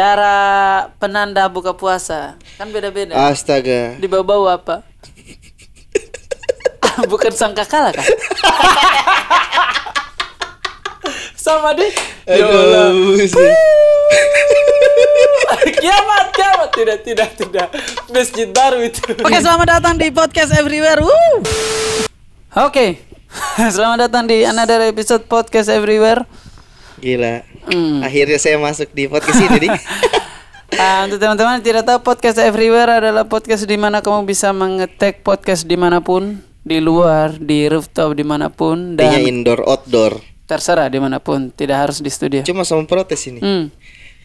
cara penanda buka puasa kan beda-beda. Astaga. Di bawah apa? Bukan sangka kalah kan? Sama deh. Ya kiamat, kiamat. Tidak, tidak, tidak. Masjid baru itu. Oke, selamat datang di podcast everywhere. Oke. selamat datang di another episode podcast everywhere. Gila. Hmm. Akhirnya saya masuk di podcast ini. Uh, untuk teman-teman tidak tahu podcast everywhere adalah podcast di mana kamu bisa mengetek podcast dimanapun di luar di rooftop dimanapun dan Dinya indoor outdoor terserah dimanapun tidak harus di studio cuma sama protes ini hmm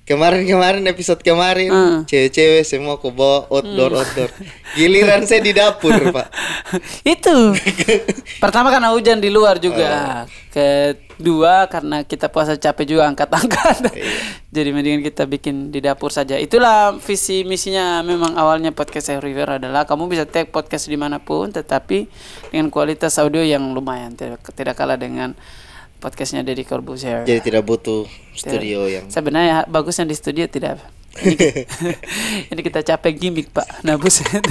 kemarin-kemarin episode kemarin uh. cewek-cewek semua aku bawa outdoor hmm. outdoor giliran saya di dapur pak itu pertama karena hujan di luar juga uh. kedua karena kita puasa capek juga angkat-angkat iya. jadi mendingan kita bikin di dapur saja itulah visi misinya memang awalnya podcast saya River adalah kamu bisa take podcast dimanapun tetapi dengan kualitas audio yang lumayan tidak, tidak kalah dengan podcastnya Deddy Corbuzier. Jadi tidak butuh studio tidak. yang. Sebenarnya bagusnya di studio tidak. Ini, ini kita capek gimmick pak. Nah buset.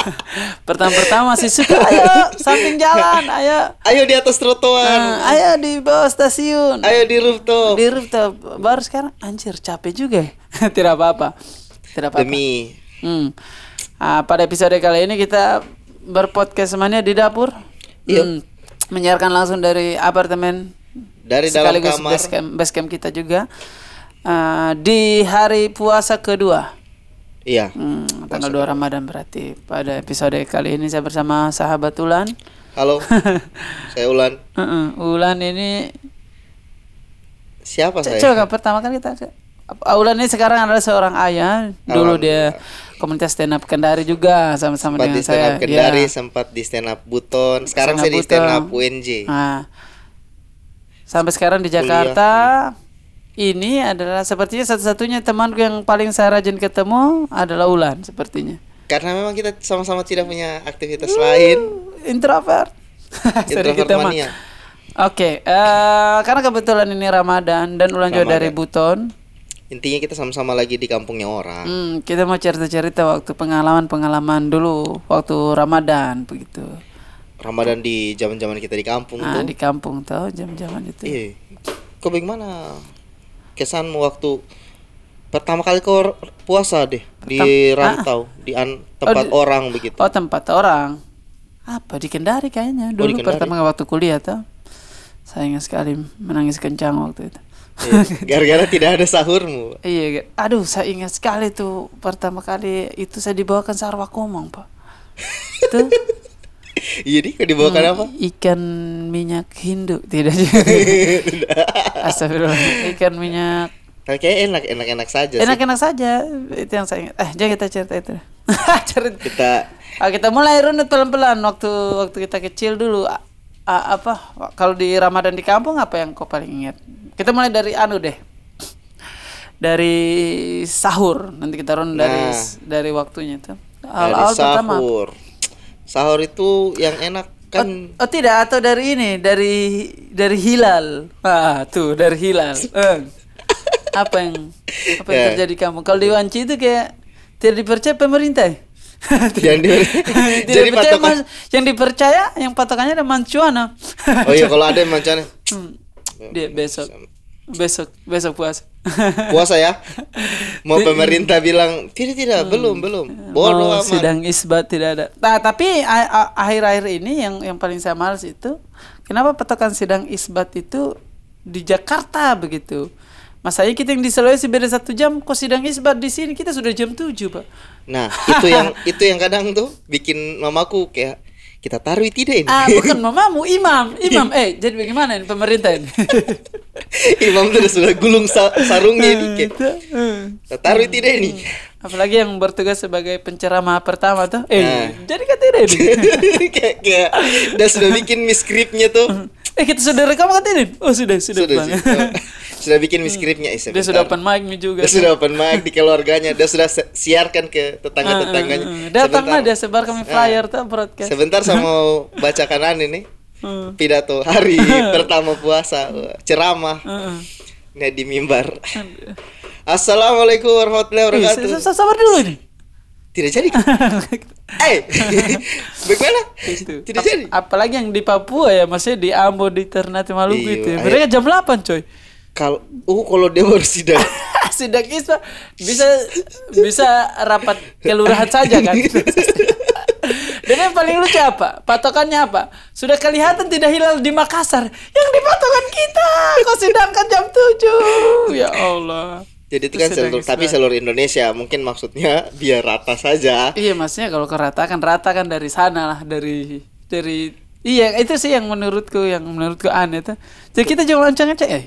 Pertama-pertama sih suka ayo samping jalan, ayo. Ayo di atas trotoar. Nah, ayo di bawah stasiun. Ayo di rooftop. Di rooftop. Baru sekarang anjir capek juga. Ya. Tidak apa-apa. Tidak apa-apa. Demi. Hmm. Nah, pada episode kali ini kita berpodcast semuanya di dapur. Yep. Iya. Hmm menyiarkan langsung dari apartemen dari sekaligus dalam kamar base camp kita juga uh, di hari puasa kedua. Iya. Hmm, tanggal dua Ramadan berarti. Pada episode kali ini saya bersama sahabat Ulan. Halo. saya Ulan. Uh -uh, Ulan ini siapa saya? Coba pertama kan kita Ulan ini sekarang adalah seorang ayah. Dulu dia komunitas stand up Kendari juga sama-sama dengan di stand up saya. Kendari ya. sempat di stand up Buton. Sekarang stand up saya di stand up UNJ. Nah, sampai sekarang di iya. Jakarta Kuliah. ini adalah sepertinya satu-satunya temanku yang paling saya rajin ketemu adalah Ulan sepertinya karena memang kita sama-sama tidak punya aktivitas uh, lain introvert introvert kita Oke, okay, uh, eh, karena kebetulan ini Ramadan dan ulang juga dari Buton. Intinya kita sama-sama lagi di kampungnya orang. Hmm, kita mau cerita-cerita waktu pengalaman-pengalaman dulu waktu Ramadan begitu. Ramadan di zaman-zaman kita di kampung nah, tuh. di kampung tuh zaman-zaman itu. Iya. Kau bagaimana kesanmu waktu pertama kali kau puasa deh Pertam di ah. rantau, ah. di an tempat oh, orang begitu. Oh, tempat orang. Apa di Kendari kayaknya. Oh, Dulu oh, Kendari. pertama waktu kuliah tuh. Sayang sekali menangis kencang waktu itu. Iya. Gara-gara tidak ada sahurmu. Iya, aduh saya ingat sekali tuh pertama kali itu saya dibawakan sarwa komang, Pak. Itu Jadi iya, kau dibawakan hmm, apa? Ikan minyak Hindu tidak juga. Astagfirullah. Ikan minyak. Kayaknya enak enak enak saja. Enak enak saja itu yang saya ingat. Eh jangan kita cerita itu. cerita. Kita. Oh, kita mulai runut pelan pelan waktu waktu kita kecil dulu. A, apa kalau di Ramadan di kampung apa yang kau paling ingat? Kita mulai dari anu deh dari sahur nanti kita run dari nah, dari waktunya itu dari sahur pertama sahur itu yang enak kan oh, oh tidak atau dari ini dari dari hilal ah tuh dari hilal eh. apa yang apa yang yeah. terjadi kamu kalau di Wanci itu kayak tidak dipercaya pemerintah yang di, jadi percaya patokan. mas, yang dipercaya yang patokannya ada mancuana oh iya kalau ada yang mancuana hmm. dia besok besok besok puasa puasa ya mau pemerintah bilang tidak tidak hmm. belum belum bodoh amat sidang isbat tidak ada nah, tapi akhir-akhir ini yang yang paling saya males itu kenapa petokan sidang isbat itu di Jakarta begitu Masanya kita yang di Sulawesi beda satu jam, kok sidang isbat di sini kita sudah jam tujuh, pak. Nah itu yang itu yang kadang tuh bikin mamaku kayak kita taruh tidak ini? Ah, bukan mamamu, imam, imam. Iya. eh, jadi bagaimana ini pemerintah ini? imam itu sudah gulung sarungnya ini. Eh, eh. Kita taruh tidak ini? Hmm. Apalagi yang bertugas sebagai penceramah pertama tuh. Eh, nah. jadi kan tidak ini. kayak, kayak sudah bikin miskripnya tuh. Hmm. Eh, kita sudah rekam kan ini? Oh, sudah. Sudah, sudah sudah bikin hmm. skripnya eh, dia sudah open mic juga dia sudah open mic di keluarganya dia sudah siarkan ke tetangga tetangganya ah, ah, ah. datanglah dia sebar kami flyer tuh broadcast sebentar saya mau bacakan ini anu hmm. pidato hari pertama puasa ceramah Nah di mimbar Assalamualaikum warahmatullahi eh, wabarakatuh Sabar dulu nih tidak jadi. Eh, bagaimana? Tidak jadi. Apalagi yang di Papua ya, masih di Ambon, di Ternate Maluku iya, itu. Ya. Mereka jam 8, coy kalau uh kalau dia baru sidak sidak bisa bisa rapat kelurahan saja kan dan yang paling lucu apa patokannya apa sudah kelihatan tidak hilal di Makassar yang dipatokan kita kok sidangkan jam 7 ya Allah jadi itu kan seluruh tapi seluruh Indonesia mungkin maksudnya biar rata saja iya maksudnya kalau kerata kan rata kan dari sana lah dari dari Iya, itu sih yang menurutku yang menurutku aneh tuh. Jadi kita jangan lancang aja. ya. Eh,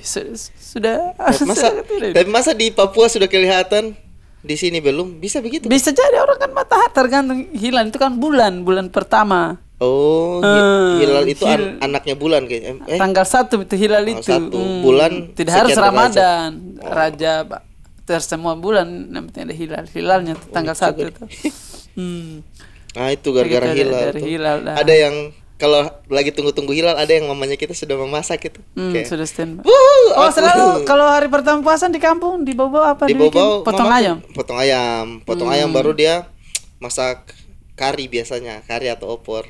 sudah masa tapi masa di Papua sudah kelihatan di sini belum bisa begitu. Bisa jadi orang kan matahari tergantung hilal itu kan bulan, bulan pertama. Oh, hmm, hilal itu hil an anaknya bulan kayaknya. Eh, tanggal satu itu hilal itu. Satu hmm, bulan tidak harus Ramadan, oh. Raja, Pak. Terus semua bulan namanya ada hilal. Hilalnya oh, tanggal satu itu. hmm. Nah, itu gara-gara hilal. Ada yang kalau lagi tunggu-tunggu hilal ada yang mamanya kita sudah memasak gitu. Hmm, kayak, sudah stand. Wuhu, oh selalu kalau hari pertama puasa di kampung di Bobo apa di Bobo potong ayam. Potong ayam, potong hmm. ayam baru dia masak kari biasanya kari atau opor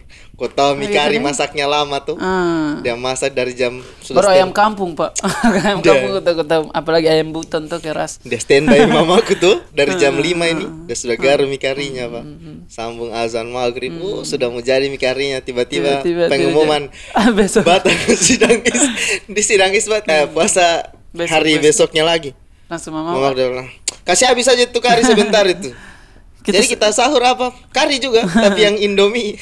tahu mie oh, iya kari kan? masaknya lama tuh hmm. dia masak dari jam baru ayam kampung pak ayam dia, kampung apalagi ayam buton tuh keras dia standby mamaku tuh dari jam 5 ah, ini dia sudah ah. garam mie karinya pak hmm, hmm, hmm. sambung azan maghrib hmm. uh, sudah mau jadi mie karinya tiba-tiba pengumuman besok batang sidang is di sidang batang eh, puasa besok, hari besok. besoknya lagi langsung mama, mama kasih habis aja tuh kari sebentar itu kita Jadi kita sahur apa? Kari juga, tapi yang Indomie.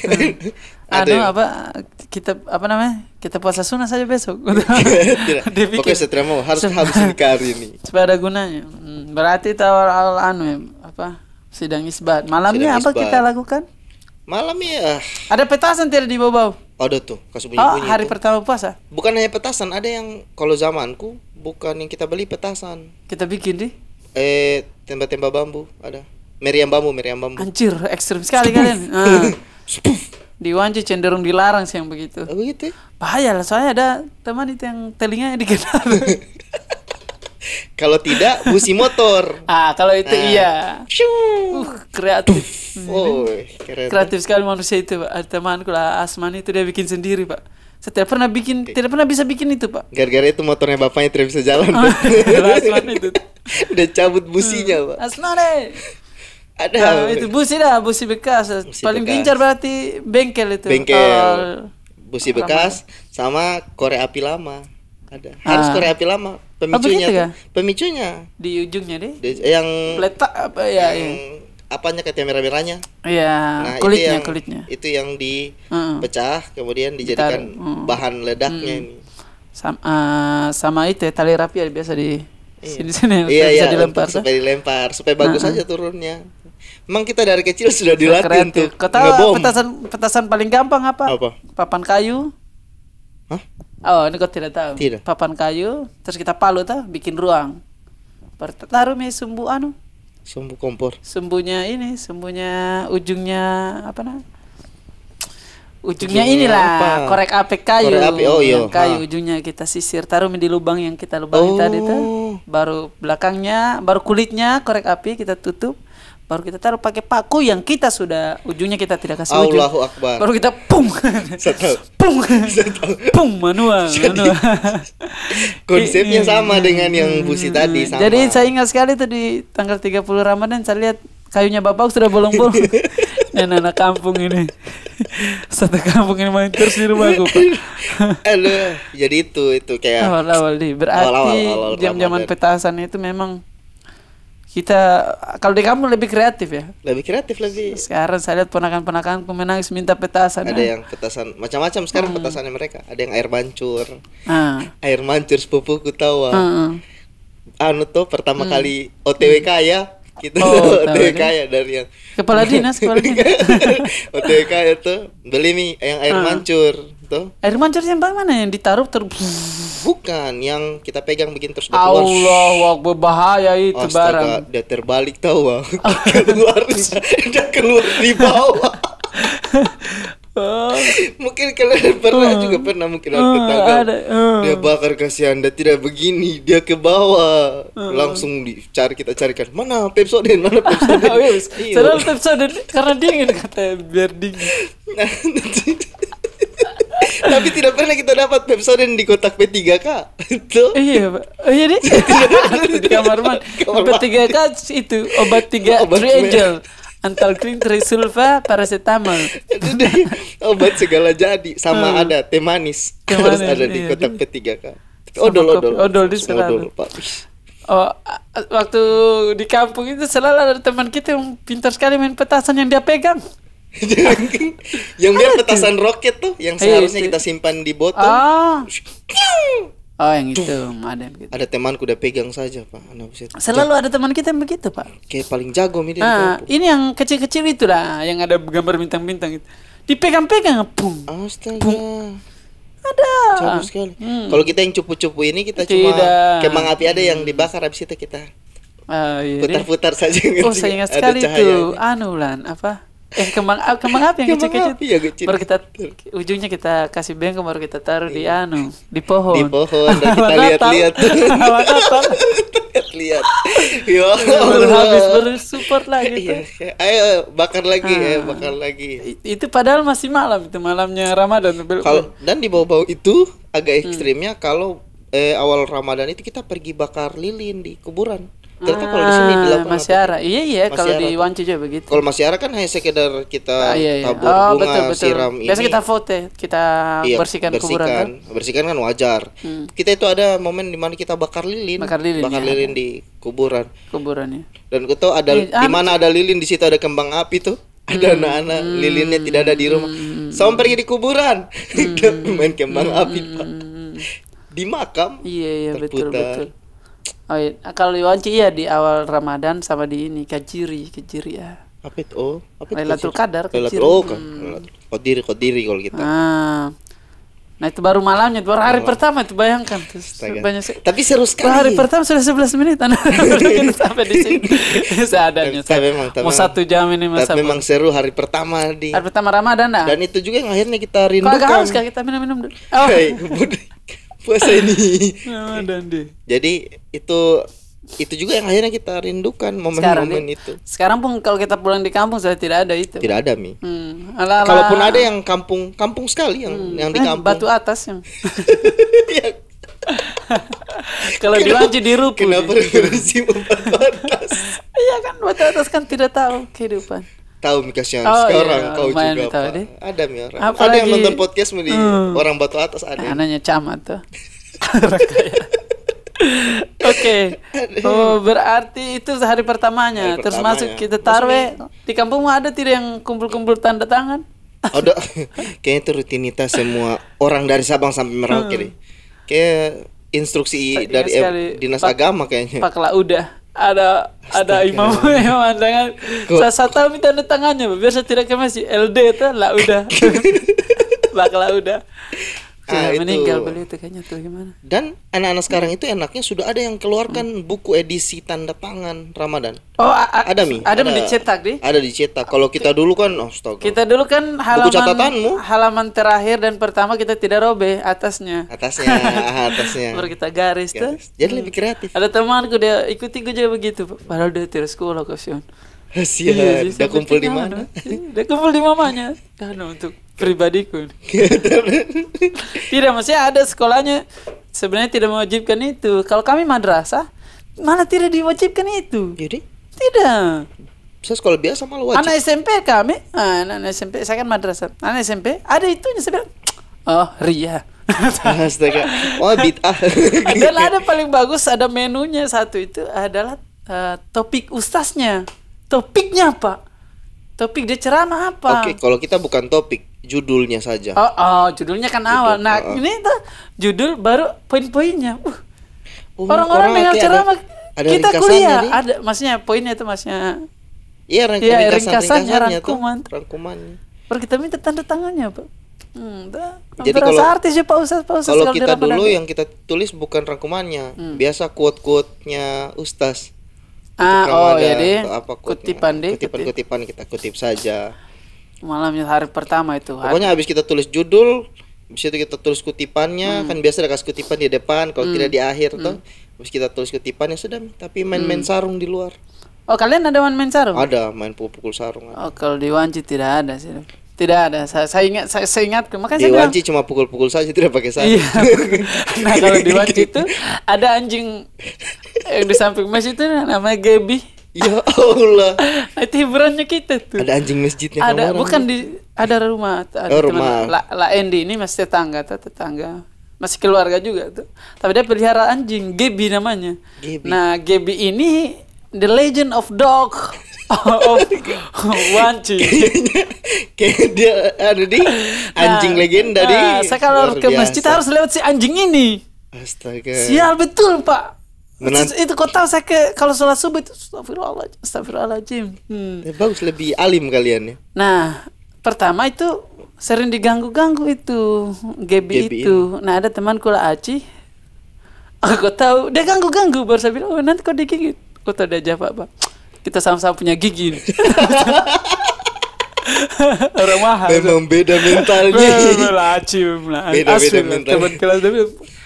anu apa kita apa namanya? Kita puasa sunnah saja besok. Oke, setelah mau harus habisin kari ini. Supaya ada gunanya. Hmm, berarti tawar al anu ya, apa? Sidang isbat. Malamnya Sidang apa isbat. kita lakukan? Malam ya. Ah. Ada petasan tidak di bawah Ada tuh, kasih bunyi bunyi. Oh, hari itu. pertama puasa. Bukan hanya petasan, ada yang kalau zamanku bukan yang kita beli petasan. Kita bikin deh. Eh, tembak-tembak bambu ada meriam bambu meriam bambu anjir ekstrim sekali kalian nah. di cenderung dilarang sih yang begitu oh, begitu bahaya lah soalnya ada teman itu yang telinganya dikenal kalau tidak busi motor ah kalau itu nah. iya uh, kreatif oh, kreatif. sekali manusia itu pak temanku lah Asman itu dia bikin sendiri pak saya tidak pernah bikin okay. tidak pernah bisa bikin itu pak gara-gara itu motornya bapaknya tidak bisa jalan oh, Asman itu udah cabut businya hmm. pak Asman eh ada nah, itu busi dah busi bekas busi paling gincar berarti bengkel itu bengkel oh, busi bekas lama. sama korek api lama ada harus ah. api lama pemicunya oh, pemicunya di ujungnya deh di, yang letak apa ya yang yang apanya kayak merah merahnya iya nah, kulitnya itu yang, kulitnya itu yang di uh-uh. kemudian dijadikan uh bahan ledaknya hmm. ini sama, uh, sama itu ya, tali rapi ya biasa di sini sini iya, iya, iya, dilempar supaya dilempar supaya bagus uh-uh. aja turunnya Emang kita dari kecil sudah dilatih kreatif. untuk Kata ngebom. petasan petasan paling gampang apa? Apa? Papan kayu. Hah? Oh, ini kau tidak tahu. Tidak. Papan kayu, terus kita palu tuh bikin ruang. Taruh nih sumbu anu. Sumbu kompor. Sumbunya ini, sumbunya ujungnya apa nah? Ujungnya, inilah apa? korek api kayu. Korek api. Oh, iya. Kayu ha. Ah. ujungnya kita sisir, taruh di lubang yang kita lubangi oh. tadi tuh. Oh. Baru belakangnya, baru kulitnya korek api kita tutup baru kita taruh pakai paku yang kita sudah ujungnya kita tidak kasih Allahu ujung. Allahu Akbar. Baru kita pung, pung, pung manual, jadi, manual. Konsepnya sama dengan yang busi tadi hmm, sama. Jadi saya ingat sekali tuh di tanggal 30 Ramadan saya lihat kayunya bapak sudah bolong-bolong. Dan anak kampung ini Satu kampung ini main terus di rumahku Pak Aduh Jadi itu itu kayak Awal-awal di Berarti jam-jaman petasan itu memang kita kalau di kamu lebih kreatif ya lebih kreatif lebih sekarang saya lihat ponakan-ponakanku menangis minta petasan ada ya. yang petasan macam-macam sekarang hmm. petasannya mereka ada yang air mancur hmm. air mancur sepupuku tawa ah, hmm. Ah. anu tuh pertama hmm. kali OTW kaya gitu oh, OTK ya dari yang kepala dinas kepala dinas OTK itu beli nih yang air uh. mancur tuh air mancur yang mana yang ditaruh terus bukan yang kita pegang bikin terus Allah Wak, berbahaya itu Astaga, barang dia terbalik tahu bang keluar dia keluar di bawah mungkin kalian pernah ah. juga pernah mungkin uh, ah, tahu ada, uh. dia bakar kasih anda tidak begini dia ke bawah uh. langsung dicari kita carikan mana pepsoden mana pepsoden sadar oh, iya, iya. pepsoden karena dia ingin kata biar dingin nah, tapi tidak pernah kita dapat pepsoden di kotak P3K itu iya pak oh, iya, deh di kamar mandi P3K itu obat tiga obat Angel Antalkrin, Trisulfa, paracetamol. Jadi obat segala jadi sama hmm. ada teh manis. Teh ada di iya. kotak iya. ketiga kan Odol, kopi. odol, odol. di selalu. Oh, waktu di kampung itu selalu ada teman kita yang pintar sekali main petasan yang dia pegang. Gitu. yang dia petasan roket tuh yang iya, seharusnya kita simpan di botol. Oh. Oh yang itu ada yang Ada temanku udah pegang saja pak. Nah, Selalu ada teman kita yang begitu pak. Kayak paling jago ini. Nah ini yang kecil-kecil itu lah, yang ada gambar bintang-bintang itu. Dipegang-pegang, pum. Astaga. Pum. Ada. Hmm. Kalau kita yang cupu-cupu ini kita Tidak. cuma kembang api ada yang dibakar habis itu kita ah, iya. putar-putar uh, iya, putar -putar saja. Oh sayang sekali itu, anulan apa? eh kembang ah, kembang api yang kecil-kecil. ya, Baru kita ujungnya kita kasih bengkel baru kita taruh di anu, di pohon. Di pohon dan kita lihat-lihat. lihat-lihat. Ya Allah. Habis baru support lah Gitu. ya, ayo bakar lagi, ah. ayo bakar lagi. Itu padahal masih malam itu malamnya Ramadan. Kalau dan di bawah-bawah itu agak hmm. ekstrimnya hmm. kalau eh, awal Ramadan itu kita pergi bakar lilin di kuburan ternyata kan ah, kalau di sini ah, dilakukan masyara apa? iya iya kalau di Wanci juga begitu kalau masyara kan hanya sekedar kita ah, iya, iya. tabur oh, bunga betul, betul. siram biasa ini biasa kita foto kita iya, bersihkan, bersihkan kuburan kan? bersihkan kan wajar hmm. kita itu ada momen di mana kita bakar lilin bakar lilin, bakar ya, lilin ya. di kuburan kuburan ya dan kita ada eh, di ah, mana ada lilin di situ ada kembang api tuh hmm, ada anak-anak hmm. hmm. lilinnya tidak ada di rumah hmm. Sama pergi di kuburan hmm. main kembang hmm. api pak hmm, hmm. di makam iya iya terputar. betul betul Oh, iya. kalau di Wanci ya di awal Ramadan sama di ini kajiri, kajiri ya. Apa itu? Oh, apa itu? Lailatul Qadar, kajiri. Oh, kan. hmm. Kodiri, kodiri kalau kita. Gitu. Ah. Nah itu baru malamnya, baru hari oh. pertama itu bayangkan tuh. Banyak se- Tapi seru sekali. Baru hari pertama sudah sebelas menit anak mungkin sampai di sini. Seadanya. Tapi memang, tapi Mau satu jam ini masa. Tapi memang seru hari pertama di Hari pertama Ramadan dah. Dan itu juga yang akhirnya kita rindukan. Kok agak haus kita minum-minum dulu. Oh. Hey, puasa ini Ramadan deh jadi itu itu juga yang akhirnya kita rindukan momen-momen itu. Sekarang pun kalau kita pulang di kampung sudah tidak ada itu. Tidak ada mi. Hmm. Kalaupun ada yang kampung kampung sekali yang hmm. yang eh, di kampung. Eh, batu atas yang. kalau di lanjut di Rupu. Kenapa referensi batu atas? Iya kan batu atas kan tidak tahu kehidupan tahu Mikas siang oh, iya, sekarang iya, kau juga apa Deh. Ada orang Apalagi, ada yang nonton podcast mau di hmm. orang batu atas ada. Nah, anaknya camat tuh. Oke. Okay. Oh, berarti itu hari pertamanya. Hari Terus pertamanya. masuk kita tarwe. Di kampungmu ada tidak yang kumpul-kumpul tanda tangan? Ada. Kayaknya itu rutinitas semua orang dari Sabang sampai Merauke hmm. Kayak instruksi dari dinas Pak, agama kayaknya. Pak udah ada ada ya. imam yang pandangan saya satu minta tanda tangannya biasa tidak ke LD itu lah udah bakal udah sudah ah, meninggal beli itu kayaknya tuh gimana dan anak-anak sekarang itu enaknya sudah ada yang keluarkan buku edisi tanda tangan Ramadan oh ada mi ada, ada dicetak di ada dicetak kalau kita dulu kan stok. kita dulu kan halaman buku catatanmu halaman terakhir dan pertama kita tidak robek atasnya atasnya ah, atasnya baru kita garis, garis. tuh jadi lebih hmm. kreatif ada temanku dia ikuti gue juga begitu padahal dia tidak sekolah kasihan Sia, iya, udah kumpul di mana? Udah iya, kumpul di mamanya. Karena untuk pribadiku. tidak maksudnya ada sekolahnya sebenarnya tidak mewajibkan itu. Kalau kami madrasah mana tidak diwajibkan itu. Jadi? Tidak. Saya sekolah biasa malah wajib. Anak SMP kami, ah, anak, anak SMP saya kan madrasah. Anak SMP ada itunya saya bilang, oh ria. Astaga. Wah, bid'ah. Dan ada paling bagus ada menunya satu itu adalah uh, topik ustaznya. Topiknya apa? Topik dia ceramah apa? Oke, okay, kalau kita bukan topik judulnya saja. Oh, oh judulnya kan judul, gitu. awal. Nah, uh, ini tuh judul baru poin-poinnya. Uh. Oh, orang-orang dengar ceramah kita kuliah nih. ada maksudnya poinnya itu maksudnya. Iya, ringkasan, ya, ringkasan, ringkasannya, rangkuman. Tuh, rangkumannya. Baru kita minta tanda tangannya, Pak. Hmm, dah. Jadi kalau artis ya Pak Ustaz, Pak Ustaz kalau kita dulu yang kita tulis bukan rangkumannya, hmm. biasa quote-quote-nya Ustaz. Ah, oh, ya deh. kutipan deh. Kutipan-kutipan kita kutip saja. Malamnya hari pertama itu. Hari. Pokoknya habis kita tulis judul, habis itu kita tulis kutipannya, hmm. kan biasa ada kasih kutipan di depan, kalau hmm. tidak di akhir hmm. tuh. Habis kita tulis kutipannya sudah, tapi main-main hmm. sarung di luar. Oh, kalian ada main-main sarung? Ada, main pukul-pukul sarung. Ada. Oh, kalau di Wanci tidak ada sih. Tidak ada. Saya, saya ingat saya, saya ingat makanya di Wanci cuma pukul-pukul saja tidak pakai sarung. Iya. nah, kalau di Wanci itu ada anjing yang eh, di samping masjid itu namanya Gebi. ya Allah. Itu hiburannya kita tuh. Ada anjing masjidnya. Ada bukan di ada rumah. Ada oh, rumah. La, La Endi ini masih tetangga, tetangga masih keluarga juga tuh. Tapi dia pelihara anjing, Gebi namanya. Gaby. Nah, Gebi ini the legend of dog of Wanci. Kayaknya, dia ada di nah, anjing nah, legenda nah, di. Saya kalau ke masjid harus lewat si anjing ini. Astaga. Sial betul, Pak. Menant itu kau tahu saya ke kalau sholat subuh itu astagfirullahaladzim, astagfirullahaladzim. Hmm. Ya, bagus lebih alim kalian ya. Nah pertama itu sering diganggu-ganggu itu Gebi, itu. Ini. Nah ada teman kula Aci. Aku tahu dia ganggu-ganggu baru saya bilang oh nanti kau digigit. Kau tahu dia jawab apa? Kita sama-sama punya gigi. Orang mahal. Memang beda mentalnya. Nah, beda, beda mentalnya. Teman kelas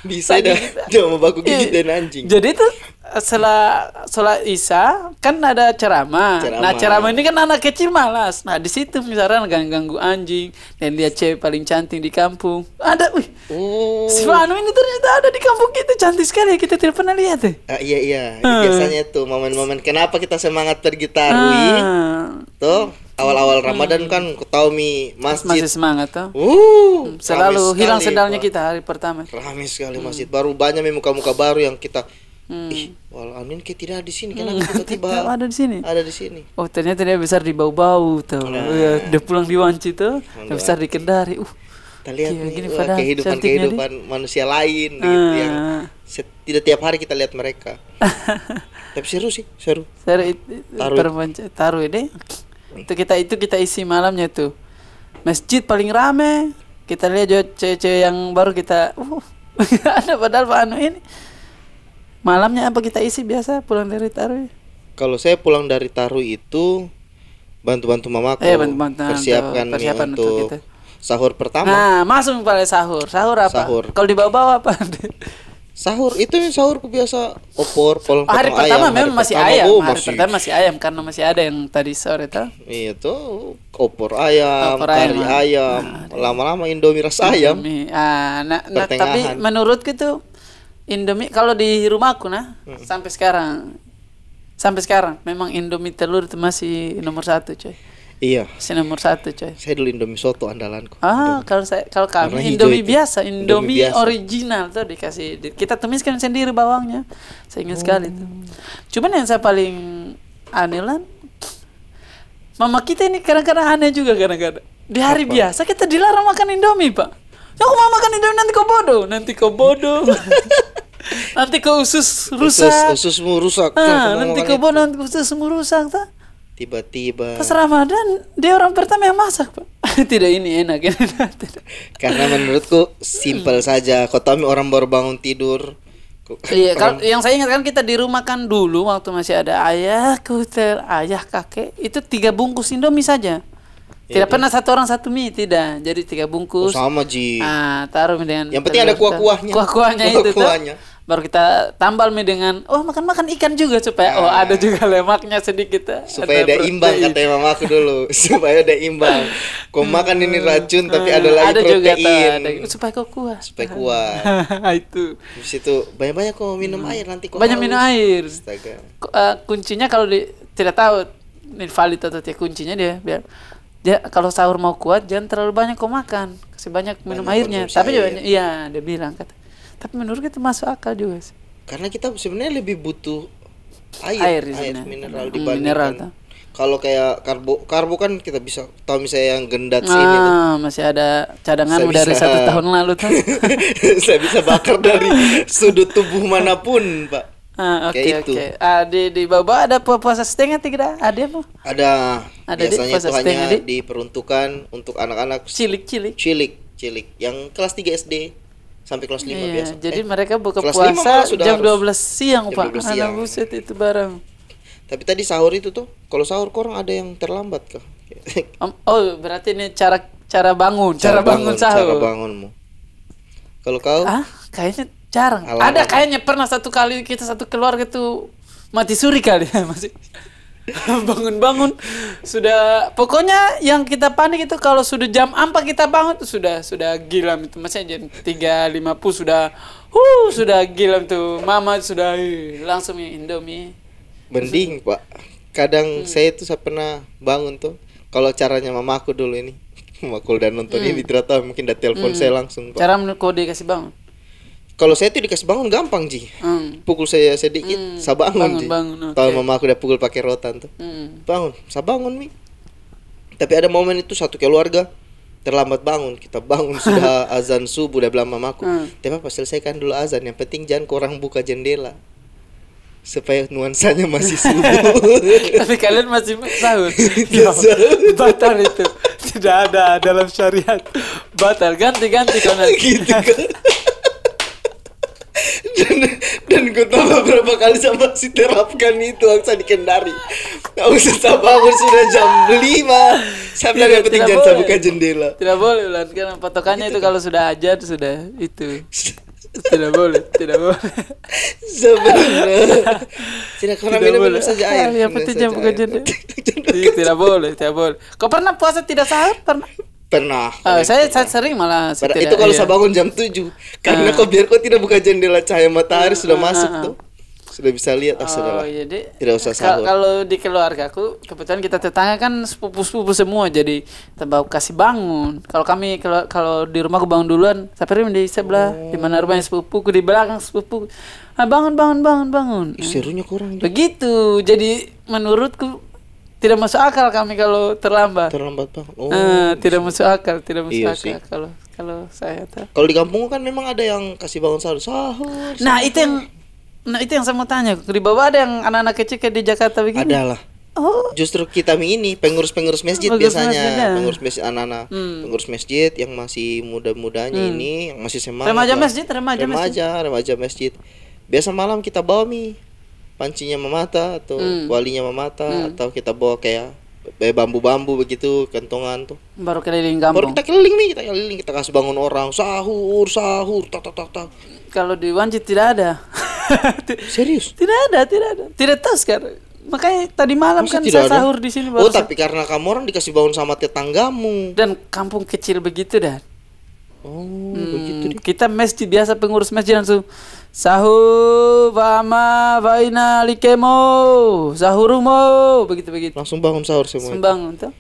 bisa dah jangan mau baku gigit iya. dan anjing jadi tuh setelah sholat isya kan ada ceramah cerama. nah ceramah ini kan anak kecil malas nah di situ misalnya ganggu ganggu anjing dan dia cewek paling cantik di kampung ada wih mm. si Anu ini ternyata ada di kampung kita cantik sekali kita tidak pernah lihat ya uh, iya iya hmm. biasanya tuh momen-momen kenapa kita semangat pergi tarwi uh. Ah. tuh awal-awal hmm. Ramadan hmm. kan tahu mi masjid masih semangat tuh. Uh, hmm, selalu hilang sendalnya kita hari pertama. Ramai sekali hmm. masjid. Baru banyak muka-muka baru yang kita Hmm. Ih, wal amin kayak tidak ada di sini kan tiba tiba hmm. ada di sini. Ada di sini. Oh, ternyata dia besar di bau-bau tuh. Nah. Ya, dia pulang di Wanci tuh, dia besar di Kendari. Uh. Kita lihat iya, nih, gini, wah, kehidupan kehidupan manusia lain hmm. gitu yang ah. tidak tiap hari kita lihat mereka. Tapi seru sih, seru. Seru taruh. Taruh ini itu kita itu kita isi malamnya tuh masjid paling rame kita lihat juga cewek-cewek yang baru kita uh ada padahal Pak Anu ini malamnya apa kita isi biasa pulang dari taruh kalau saya pulang dari taruh itu bantu-bantu mamaku eh, iya, bantu -bantu persiapkan, persiapan untuk, untuk sahur pertama nah masuk pada sahur sahur apa sahur. kalau dibawa-bawa apa sahur itu yang sahur biasa opor pol oh, hari pertama memang masih ayam oh, hari masih. pertama masih ayam karena masih ada yang tadi sore itu iya tuh opor ayam opor kari ayam, ayam. Nah, lama-lama indomie rasa ayam ah nah, nah tapi menurut gitu indomie kalau di rumahku nah hmm. sampai sekarang sampai sekarang memang indomie telur itu masih nomor satu cuy. Iya. Si nomor satu coy. Saya dulu Indomie soto andalanku. Ah, Indomie. kalau saya kalau kami Indomie, Indomie biasa, Indomie, Indomie biasa. original tuh dikasih di, kita temiskan sendiri bawangnya. Saya ingat oh. sekali tuh. Oh. Cuman yang saya paling aneh mama kita ini kadang-kadang aneh juga kadang-kadang. Di hari Apa? biasa kita dilarang makan Indomie pak. Ya aku mau makan Indomie nanti kau bodoh, nanti kau bodoh. nanti kau usus rusak. Usus, ususmu rusak. Ah, nanti kau bodoh, nanti ususmu rusak tuh tiba-tiba Pas Ramadan dia orang pertama yang masak pak tidak ini enak ya karena menurutku simpel hmm. saja kotomi orang baru bangun tidur iya kalau yang saya ingatkan kita di rumah kan dulu waktu masih ada ayah kuter ayah kakek itu tiga bungkus indomie saja iya, tidak ya, pernah satu orang satu mie tidak jadi tiga bungkus oh, sama ji ah taruh dengan yang penting ada kuah kuahnya kuah kuahnya itu kuahnya tuh baru kita tambal mie dengan oh makan makan ikan juga supaya oh ah. ada juga lemaknya sedikit ya supaya ada, ada imbang kata mama aku dulu supaya ada imbang kau makan ini hmm. racun tapi ada ah, lagi ada protein juga, ada, supaya kau kuat supaya kuat ah, itu Habis itu banyak banyak kau minum hmm. air nanti kau banyak haus. minum air uh, kuncinya kalau di, tidak tahu invalid valid atau tidak kuncinya dia biar dia kalau sahur mau kuat jangan terlalu banyak kau makan kasih banyak minum airnya tapi juga iya dia bilang kata tapi menurut kita masuk akal juga sih karena kita sebenarnya lebih butuh air air, air mineral hmm, dibandingkan kalau kayak karbo karbo kan kita bisa tahu misalnya yang gendat ah, sini masih ada cadangan saya dari bisa, satu tahun lalu tuh saya bisa bakar dari sudut tubuh manapun pak Ah, oke okay, oke. Okay. Ah, di di bawah ada puasa setengah tidak? Ada apa? Ada. ada Biasanya itu hanya di? diperuntukkan untuk anak-anak cilik-cilik. Cilik, cilik yang kelas 3 SD sampai kelas 5 iya, biasa. Jadi eh, mereka buka puasa jam dua 12 siang, jam Pak. 12 siang. Anak buset itu bareng Tapi tadi sahur itu tuh, kalau sahur kurang ada yang terlambat kah? um, oh, berarti ini cara cara bangun, cara, cara bangun, bangun sahur. Cara bangunmu. Kalau kau? Ah, kayaknya jarang. Ada kayaknya pernah satu kali kita satu keluarga tuh mati suri kali masih. bangun-bangun sudah pokoknya yang kita panik itu kalau sudah jam apa kita bangun tuh sudah sudah gila itu maksudnya jam tiga lima puluh sudah uh sudah gila tuh mama sudah uh, langsung ya indomie mending pak kadang hmm. saya tuh saya pernah bangun tuh kalau caranya mama aku dulu ini makul dan nonton hmm. ini ternyata mungkin udah telepon hmm. saya langsung pak. cara menurut kode kasih bangun kalau saya tuh dikasih bangun gampang ji mm. pukul saya sedikit mm. saya bangun, bangun bangun, okay. tahu mama aku udah pukul pakai rotan tuh mm. bangun saya bangun mi tapi ada momen itu satu keluarga terlambat bangun kita bangun sudah azan subuh udah bilang mamaku mm. tapi apa selesaikan dulu azan yang penting jangan kurang buka jendela supaya nuansanya masih subuh tapi kalian masih sahur ya, batal itu tidak ada dalam syariat batal ganti ganti karena gitu kan dan, dan gue tambah berapa kali sama si terapkan itu angsa di kendari aku susah bangun sudah jam 5 saya bilang yang penting jangan buka jendela tidak boleh Ulan kan patokannya gitu itu kan? kalau sudah ajar sudah itu tidak boleh tidak boleh sebenarnya tidak pernah minum, boleh. Ah, minum saja air yang penting jangan buka jendela tidak boleh tidak boleh kau pernah puasa tidak sahur pernah pernah oh, saya pernah. Kan. sering malah pernah. itu kalau iya. saya bangun jam 7 eh. karena uh. kok biar kok tidak buka jendela cahaya matahari uh, sudah uh, masuk uh, uh. tuh sudah bisa lihat ah, oh, jadi tidak usah sahur kalau di keluarga aku kebetulan kita tetangga kan sepupu sepupu semua jadi tambah kasih bangun kalau kami kalau kalau di aku bangun duluan tapi di sebelah oh. di mana rumahnya sepupu aku di belakang sepupu nah, bangun bangun bangun bangun serunya kurang begitu jadi menurutku tidak masuk akal kami kalau terlambat. Terlambat pak. Oh, uh, tidak masuk akal, tidak masuk iya akal sih. kalau kalau saya tahu. Kalau di kampung kan memang ada yang kasih bangun sahur. Sahur. Nah itu yang, nah itu yang saya mau tanya. Di bawah ada yang anak-anak kecil kayak di Jakarta begini. Ada lah. Oh. Justru kita ini pengurus-pengurus masjid pengurus biasanya, masjid, ya. pengurus masjid anak-anak, hmm. pengurus masjid yang masih muda-mudanya hmm. ini, yang masih semangat. Remaja masjid, remaja, remaja masjid. Remaja, remaja masjid. Biasa malam kita bawa mie pancinya memata atau hmm. walinya memata hmm. atau kita bawa kayak bambu-bambu begitu kentongan tuh baru keliling kampung baru kita keliling nih kita keliling kita kasih bangun orang sahur sahur tak tak tak tak kalau di Wanci tidak ada serius tidak ada tidak ada tidak tahu kan makanya tadi malam Masa kan saya ada? sahur di sini baru oh tapi karena kamu orang dikasih bangun sama tetanggamu dan kampung kecil begitu dah oh hmm, begitu deh. kita masjid biasa pengurus masjid langsung Sahur Fama Vaina Likemo Sahurumo Begitu begitu Langsung bangun sahur semua Sembang tuh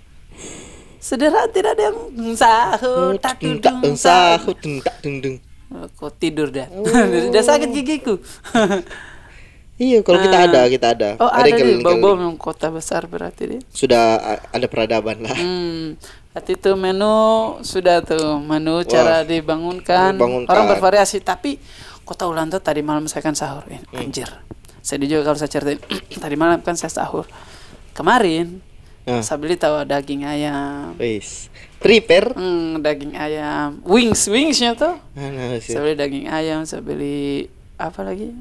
Sederhana tidak ada yang sahur oh, tak dudung sahur tak dudung oh, Kok tidur dah oh. Udah sakit gigiku Iya kalau kita ah. ada kita ada Oh ada, ada nih Bobo memang kota besar berarti deh Sudah ada peradaban lah hmm. Berarti itu menu sudah tuh menu Wah. cara dibangunkan. Orang bervariasi tapi kota Ulanda tadi malam saya kan sahur eh, hmm. anjir sedih juga kalau saya ceritain tadi malam kan saya sahur kemarin hmm. saya beli tahu daging ayam Weiss. Triper hmm, daging ayam wings wingsnya tuh ah, nah, saya beli daging ayam saya beli apa lagi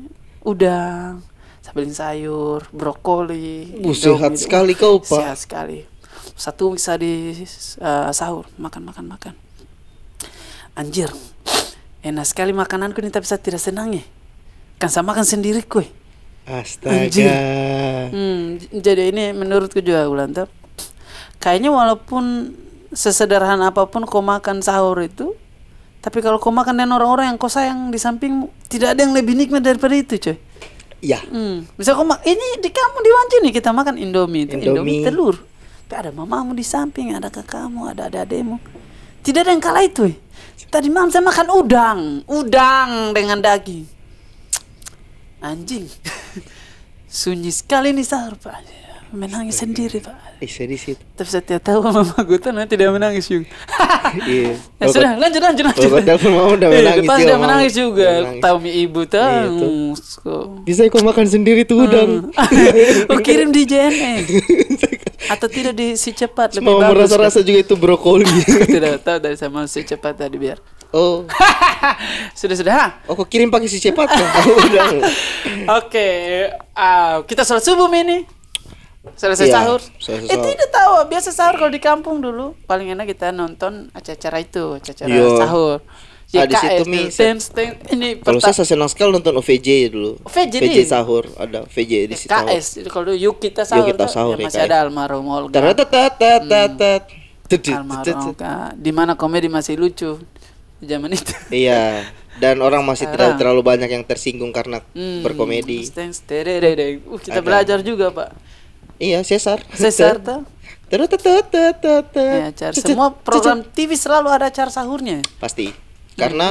udang saya beli sayur brokoli uh, sehat gitu. sekali kau pak sehat sekali satu bisa di uh, sahur makan makan makan anjir Enak sekali makananku ini tapi saya tidak senang ya. Kan saya makan sendiri kue. Astaga. Hmm, jadi ini menurutku juga ulang tuh. Kayaknya walaupun sesederhana apapun kau makan sahur itu, tapi kalau kau makan dengan orang-orang yang kau sayang di sampingmu, tidak ada yang lebih nikmat daripada itu, coy. Iya. Hmm, bisa kau makan ini di kamu di Wanci nih kita makan Indomie itu, Indomie, Indomie telur. Tapi ada mamamu di samping, ada kakakmu, ada adik-adikmu. Tidak ada yang kalah itu, Eh. Tadi malam saya makan udang, udang dengan daging. Anjing. Sunyi sekali nih sahur, Pak. Menangis sendiri, Pak. Istri sih. Tapi saya tidak tahu mama gue tuh nanti tidak menangis juga. iya. ya sudah, lanjut, lanjut, lanjut. Kalau telepon mama udah iya, menangis. Pas dia menangis juga. Tahu mi ibu iya, tahu. Bisa ikut makan sendiri tuh udang. Hmm. Oh, kirim di JNE atau tidak di si cepat lebih Mau merasa-rasa kan? juga itu brokoli. tidak tahu dari sama si cepat tadi biar. Oh. sudah sudah. Oh, kok kirim pakai si cepat kan? Oke, ah, kita sholat subuh ini. Selesai iya, sahur. Selesai eh, tidak tahu, biasa sahur kalau di kampung dulu paling enak kita nonton acara-acara itu, acara Yo. Iya. sahur. Ya, di situ ya, mi ini kalau saya, saya senang sekali nonton OVJ dulu OVJ, OVJ sahur ada OVJ di situ KS kalau yuk kita sahur, yuk kita sahur ya, ya masih ada almarhum Olga almarhum Olga di mana komedi masih lucu zaman itu iya dan orang masih tidak terlalu banyak yang tersinggung karena hmm, berkomedi uh, kita ada. belajar juga pak iya Cesar Cesar tuh Ya, Semua program TV selalu ada acara sahurnya. Pasti. Iya, karena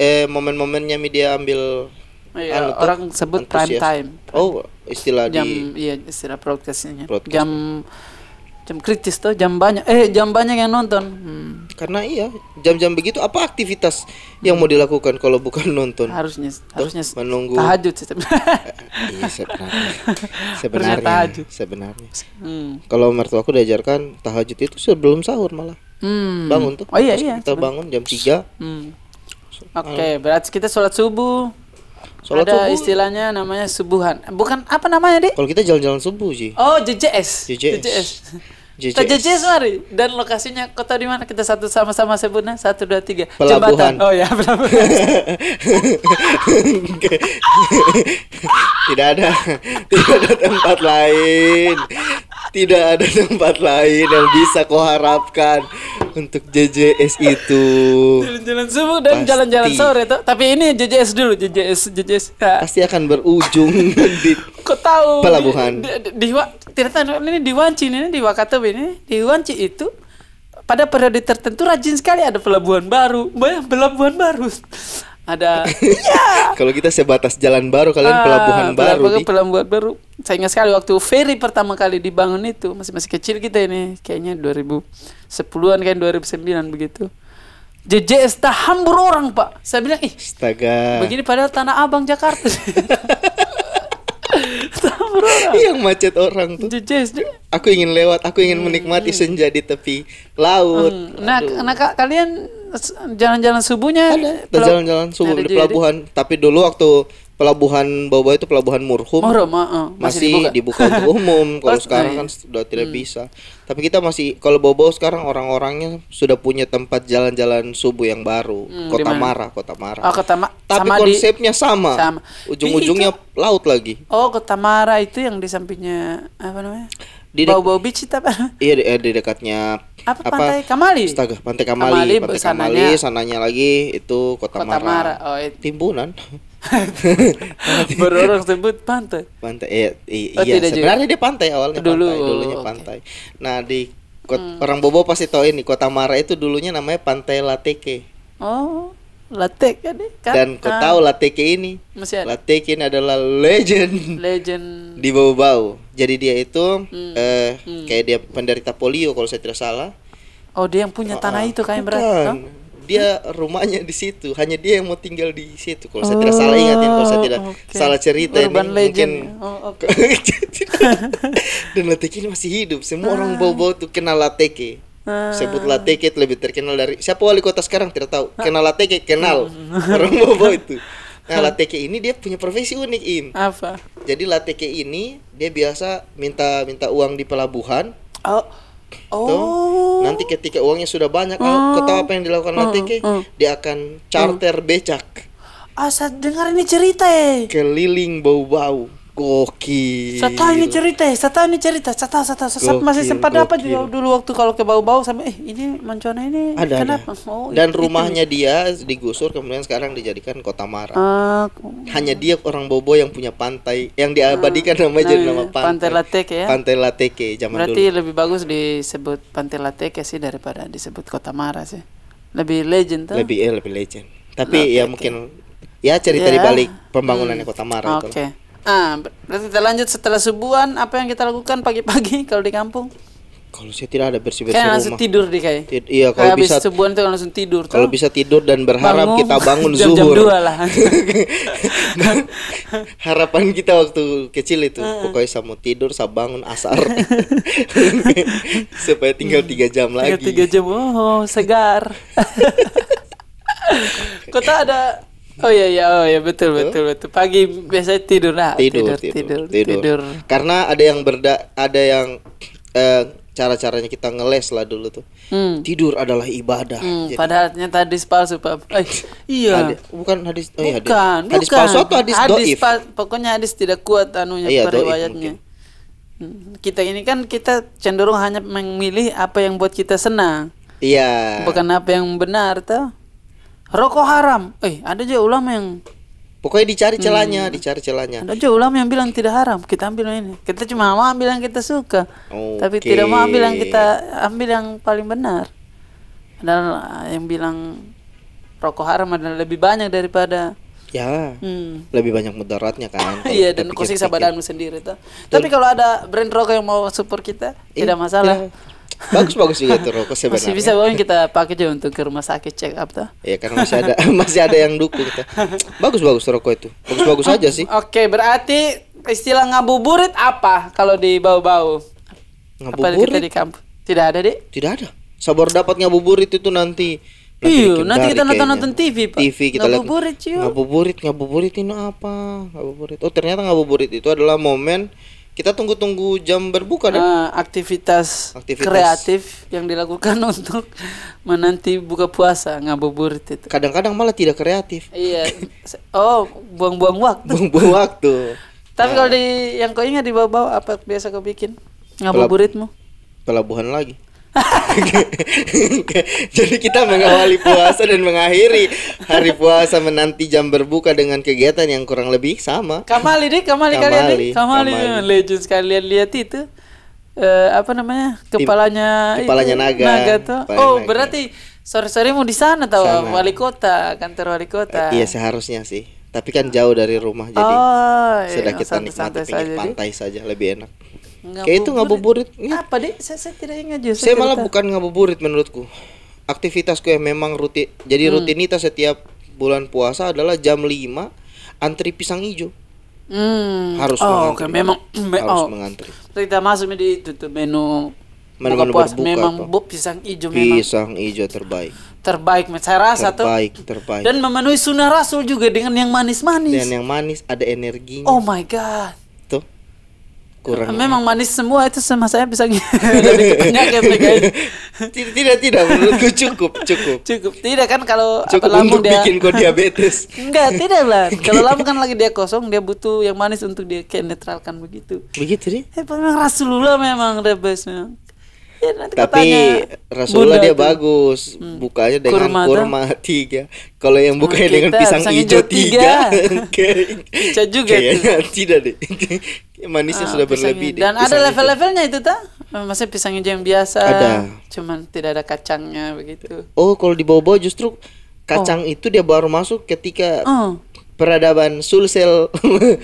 eh momen-momennya media ambil iya, anu, orang tuh, sebut antusias. prime time. Oh, istilah jam, di iya istilah broadcastnya. Broadcast. Jam jam kritis tuh jam banyak eh jam banyak yang nonton. Hmm. Karena iya jam-jam begitu apa aktivitas hmm. yang mau hmm. dilakukan kalau bukan nonton? Harusnya tuh, harusnya menunggu tahajud sih. Eh, iya sebenarnya. Sebenarnya sebenarnya. Hmm. Kalau mertuaku diajarkan tahajud itu sebelum sahur malah hmm. bangun tuh oh iya iya kita bangun jam 3 hmm. oke okay, berarti kita sholat subuh Sholat ada subuh. istilahnya namanya subuhan bukan apa namanya deh kalau kita jalan-jalan subuh sih oh JJS JJS, JJS. JJS. Kita JJS mari dan lokasinya kota di mana kita satu sama-sama sebutnya satu dua tiga pelabuhan Jembatan. oh ya pelabuhan tidak ada tidak ada tempat lain tidak ada tempat lain yang bisa kau harapkan untuk JJS itu. Jalan-jalan subuh dan jalan-jalan sore tuh. Tapi ini JJS dulu, JJS, JJS. Ha. Ya. Pasti akan berujung di Kau tahu pelabuhan. Di, di, di, ini diwanci ini di ini diwanci itu pada periode tertentu rajin sekali ada pelabuhan baru, banyak pelabuhan baru ada iya. kalau kita sebatas jalan baru kalian ah, pelabuhan baru pelabuhan, pelabuhan baru saya ingat sekali waktu ferry pertama kali dibangun itu masih masih kecil kita ini kayaknya 2010-an kayak 2009 begitu JJS tak hambur orang pak saya bilang ih Astaga. begini padahal tanah abang Jakarta yang macet orang tuh JJS aku ingin lewat aku ingin menikmati hmm. senja di tepi laut hmm. nah, Aduh. nah kalian jalan-jalan subuhnya ada jalan-jalan subuh di pelabuhan jadi. tapi dulu waktu pelabuhan bawah itu pelabuhan Murhum, Murum, uh, ah, ah. masih, masih dibuka, dibuka untuk umum kalau sekarang kan sudah tidak hmm. bisa tapi kita masih kalau Bobo sekarang orang-orangnya sudah punya tempat jalan-jalan subuh yang baru hmm, kota Mara kota Mara oh, kota Ma tapi sama konsepnya di, sama, sama. ujung-ujungnya laut lagi oh kota Mara itu yang di sampingnya apa namanya di Bau Bau Beach itu apa? Iya di, eh, di dekatnya apa, apa pantai Kamali? Astaga, pantai Kamali, Kamali pantai sananya, Kamali, sananya lagi itu Kota, Kota Mara. Mara. Oh, it... Timbunan. Baru orang sebut pantai. Pantai eh, iya oh, iya. sebenarnya juga. dia pantai awalnya Dulu, pantai, dulunya okay. pantai. Nah, di kot, hmm. orang Bobo pasti tahu ini Kota Mara itu dulunya namanya Pantai Lateke. Oh latte kan, ya? kan? dan kau ah. tahu latte ini Masih ini adalah legend legend di bau bau jadi dia itu hmm. Eh, hmm. kayak dia penderita polio kalau saya tidak salah oh dia yang punya tanah ah, itu kan berarti no? dia rumahnya di situ hanya dia yang mau tinggal di situ kalau oh, saya tidak salah ingat kalau saya oh, tidak okay. salah cerita Urban ini legend. mungkin oh, okay. dan latte ini masih hidup semua ah. orang bau bau tuh kenal latte eh. Ah. Sebutlah Teket lebih terkenal dari siapa wali kota sekarang tidak tahu. Kenal Teket kenal hmm. orang Bobo itu. Nah, Lateke ini dia punya profesi unik, Im. Apa? Jadi Lateke ini dia biasa minta minta uang di pelabuhan. Oh. Oh. Tuh, nanti ketika uangnya sudah banyak, oh. Hmm. kau tahu apa yang dilakukan Lateke? Hmm. Oh. Oh. Dia akan charter oh. becak. Asal dengar ini cerita ya. Keliling bau-bau. Koki. Saya ini cerita, ya, tahu ini cerita, saya tahu, Sesat masih sempat gokil. dapat dulu, dulu waktu kalau ke bau-bau sampai eh ini Moncona ini ada, kenapa? Ada. Oh, Dan itu, rumahnya itu. dia digusur kemudian sekarang dijadikan kota Mara. Uh, ah, Hanya dia orang Bobo yang punya pantai yang diabadikan uh, namanya nah, jadi nama iya. pantai. Pantai Lateke ya. Pantai Lateke zaman Berarti dulu. lebih bagus disebut Pantai Lateke sih daripada disebut kota Mara sih. Lebih legend tuh. Lebih eh, lebih legend. Tapi Lateke. ya mungkin ya cerita yeah. di balik pembangunannya hmm. kota Mara okay. itu. Ah, berarti kita lanjut setelah subuhan apa yang kita lakukan pagi-pagi kalau di kampung? Kalau saya tidak ada bersih-bersih rumah. langsung tidur di kayak. Tid iya kalau bisa subuhan itu langsung tidur. Kalau bisa tidur dan berharap bangun, kita bangun jam, zuhur. Jam 2 lah. Harapan kita waktu kecil itu uh. pokoknya saya mau tidur saya bangun asar. Supaya tinggal tiga jam lagi. 3 jam. Oh, segar. Kota ada Oh iya iya oh iya betul betul betul. Pagi biasanya tidur nah. Tidur tidur tidur, tidur, tidur. tidur. Karena ada yang berda ada yang eh, cara-caranya kita ngeles lah dulu tuh. Hmm. Tidur adalah ibadah. Hmm, jadi. Padahal tadi palsu Pak. Eh, iya. Hadis, bukan hadis oh iya, bukan, hadis. Hadis bukan. palsu atau hadis, hadis doif? Pa, pokoknya hadis tidak kuat anunya iya, periwayatnya. Hmm, kita ini kan kita cenderung hanya memilih apa yang buat kita senang. Iya. Bukan apa yang benar tuh rokok haram eh ada aja ulama yang pokoknya dicari celanya hmm. dicari celanya ada aja ulama yang bilang tidak haram kita ambil ini kita cuma mau ambil yang kita suka okay. tapi tidak mau ambil yang kita ambil yang paling benar Ada eh, yang bilang rokok haram adalah lebih banyak daripada ya hmm. lebih banyak mudaratnya kan iya dan kosik badanmu sendiri tuh tapi kalau ada brand rokok yang mau support kita eh, tidak masalah iya bagus bagus juga itu rokok sebenarnya masih bisa banget kita pakai juga untuk ke rumah sakit check up tuh Iya karena masih ada masih ada yang dukung kita bagus bagus rokok itu bagus bagus aja sih oke berarti istilah ngabuburit apa kalau di bau-bau ngabuburit apa kita di kamp tidak ada deh tidak ada sabar dapat ngabuburit itu nanti Iya, nanti kita nonton-nonton TV, Pak. TV kita ngabuburit, lihat. Ngabuburit, ngabuburit, ngabuburit itu apa? Ngabuburit. Oh, ternyata ngabuburit itu adalah momen kita tunggu-tunggu jam berbuka dan uh, aktivitas, aktivitas kreatif yang dilakukan untuk menanti buka puasa ngabuburit itu. Kadang-kadang malah tidak kreatif. Iya. Oh, buang-buang waktu. Buang-buang waktu. Tapi nah. kalau di yang kau ingat di bawah-bawah apa biasa kau bikin ngabuburitmu? Pelabuhan lagi. Jadi kita mengawali puasa dan mengakhiri hari puasa menanti jam berbuka dengan kegiatan yang kurang lebih sama. Kamali deh, Kamali, kamali kalian deh. Kamali, kamali. legend sekalian lihat itu. Uh, apa namanya? Kepalanya kepalanya itu, naga. Naga tuh. Kepalanya oh, naga. berarti sore-sore mau di sana tahu wali kota, kantor wali kota. Uh, iya, seharusnya sih. Tapi kan jauh dari rumah jadi oh, iya, sudah kita santai, nikmati pinggir pantai saja lebih enak. Ngabuburit. Kayak itu ngabuburit. Ya. Apa deh? Saya, saya tidak ingat justru. Saya, saya malah bukan ngabuburit menurutku. Aktivitasku yang memang rutin. Jadi hmm. rutinitas setiap bulan puasa adalah jam 5 antri pisang hijau. Hmm. Harus oh, mengantri. Okay. Memang harus oh. mengantri. Kita masuk di itu tuh menu menu -menu puasa berbuka, memang apa? pisang hijau memang pisang hijau terbaik terbaik saya rasa terbaik tuh. terbaik dan memenuhi sunnah rasul juga dengan yang manis-manis dan yang manis ada energinya oh my god kurang ah, memang manis semua itu sama saya bisa dari penyakit tidak tidak tidak menurutku cukup cukup cukup tidak kan kalau cukup apa, untuk dia bikin kau diabetes enggak tidak lah kalau lambung kan lagi dia kosong dia butuh yang manis untuk dia kayak netralkan begitu begitu nih eh memang Rasulullah memang the best memang Iya, nanti tapi Rasulullah dia tuh. bagus hmm. bukanya dengan kurma, kurma tiga kalau yang bukanya kita, dengan pisang hijau tiga, tiga. juga kayaknya tidak deh manisnya ah, sudah berlebih dan ada level-levelnya itu ta masih pisang hijau yang biasa ada cuman tidak ada kacangnya begitu oh kalau di bawah-bawah justru kacang oh. itu dia baru masuk ketika oh peradaban Sulsel.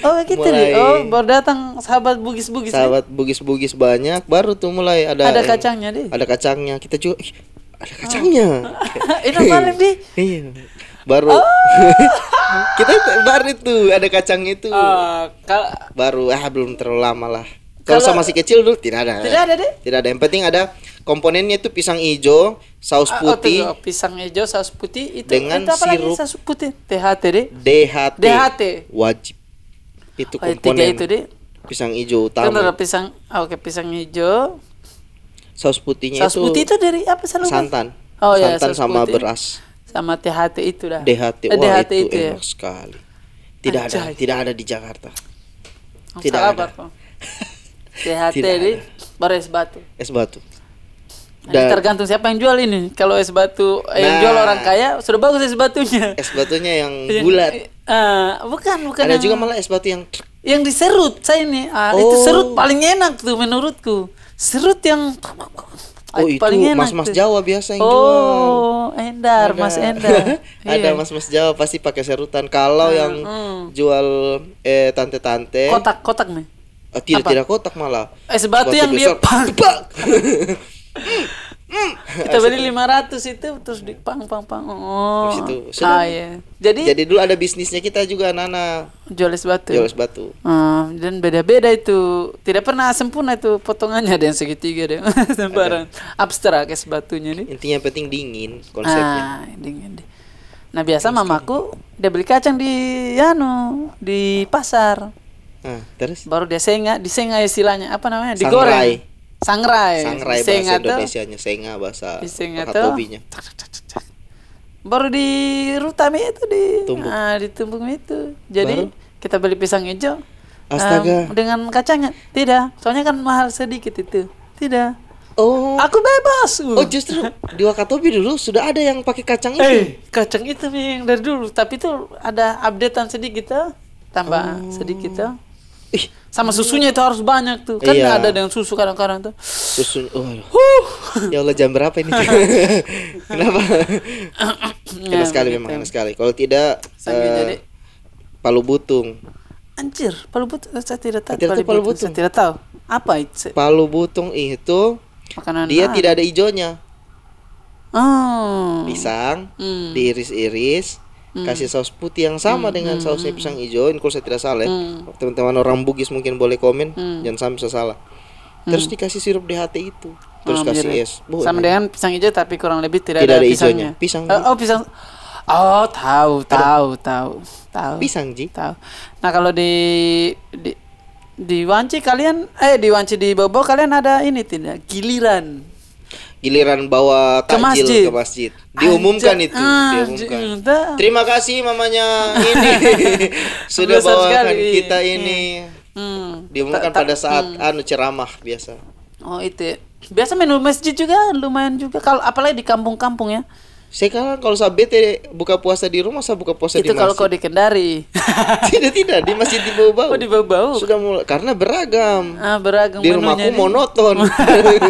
Oh gitu mulai, Oh baru datang sahabat bugis-bugis. Ya? Sahabat bugis-bugis banyak baru tuh mulai ada Ada kacangnya deh. Ada kacangnya. Kita juga ih, ada kacangnya. Oh. Ini paling iya. deh. Iya. Baru oh. kita baru itu ada kacang itu. Uh, baru ah belum terlalu lama lah. Kalau sama si kecil dulu tidak ada. Tidak ada deh. Tidak ada. Yang penting ada komponennya itu pisang hijau, saus ah, oh, putih. Oh, oh, pisang hijau, saus putih itu dengan itu sirup lagi saus putih THT deh. DHT. DHT. Wajib. Itu oh, komponen. itu deh. Pisang hijau utama. Kan pisang, ah, oke okay, pisang hijau. Saus putihnya saus itu. Saus putih itu dari apa sana? Santan. Oh iya, santan sama putih. beras. Sama THT itu dah. DHT, eh, wah DHT itu, itu ya? enak ya. sekali. Tidak Anjay. ada, tidak ada di Jakarta. Tidak ada. THT di Baru es batu. Es batu. Nah, Dan, tergantung siapa yang jual ini. Kalau es batu nah, yang jual nah. orang kaya sudah bagus es batunya. Es batunya yang iya. bulat. Uh, bukan, bukan. Ada yang, juga malah es batu yang yang diserut saya ini. Ah, oh. Itu serut paling enak tuh menurutku. Serut yang Oh itu mas-mas Jawa biasa yang oh, jual. Oh, Endar, iya Mas kan? Endar. ada iya. mas-mas Jawa pasti pakai serutan. Kalau ah, yang hmm. jual eh tante-tante kotak-kotak nih. Eh, tidak tidak kotak malah. Es batu, batu yang besar. dia pak. kita beli ratus itu terus di pang pang pang oh itu sudah ah, iya. jadi jadi dulu ada bisnisnya kita juga Nana jual es batu jual es batu hmm, dan beda beda itu tidak pernah sempurna itu potongannya ada yang segitiga deh sembarang abstrak es batunya nih intinya yang penting dingin konsepnya ah, dingin deh. nah biasa mamaku dia beli kacang di anu di pasar Nah, terus baru dia sengah, disengai istilahnya apa namanya? Digoreng. Sangrai. Sangrai. Sangrai bahasa Indonesia nya, Senga bahasa Hakatobinya. Baru di rutami itu di Tumbuk. Nah, di Tumbuk itu. Jadi Baru? kita beli pisang hijau. Astaga. Um, dengan kacangnya? Tidak. Soalnya kan mahal sedikit itu. Tidak. Oh. Aku bebas. Uh. Oh, justru di Wakatobi dulu sudah ada yang pakai kacang itu. Eh, kacang itu yang dari dulu, tapi itu ada updatean sedikit Tambah oh. sedikit Ih, sama iya. susunya itu harus banyak tuh kan iya. ada dengan susu kadang-kadang tuh susu oh ya. ya Allah jam berapa ini kenapa nah, enak sekali memang gitu. enak sekali kalau tidak uh, jadi palu butung anjir palu butung eh, saya tidak tahu saya palu butung. saya tidak tahu apa itu palu butung itu Makanan dia nah. tidak ada ijonya oh. pisang hmm. diiris-iris hmm. kasih saus putih yang sama hmm. dengan hmm. sausnya hmm. pisang hijau ini kalau saya tidak salah ya hmm. teman-teman orang Bugis mungkin boleh komen hmm. jangan sampai saya salah terus hmm. dikasih sirup DHT itu terus oh, kasih es sama dengan pisang hijau tapi kurang lebih tidak, tidak ada, ada pisangnya pisang oh, oh pisang oh tahu tahu ada. tahu tahu pisang ji tahu nah kalau di, di di Wanci kalian eh di Wanci di Bobo kalian ada ini tidak giliran giliran bawa takjil ke masjid, ke masjid. diumumkan itu ah, diumumkan terima kasih mamanya ini sudah bawakan sekali. kita ini hmm. hmm. diumumkan pada saat hmm. anu ceramah biasa oh itu ya. biasa menu masjid juga lumayan juga kalau apalagi di kampung-kampung ya sekarang kalau saya bete buka puasa di rumah, saya buka puasa itu di masjid. Itu kalau kau di Kendari. tidak tidak di masjid di bau bau. Oh, di bau bau. Sudah mulai karena beragam. Ah beragam. Di rumahku nih. monoton.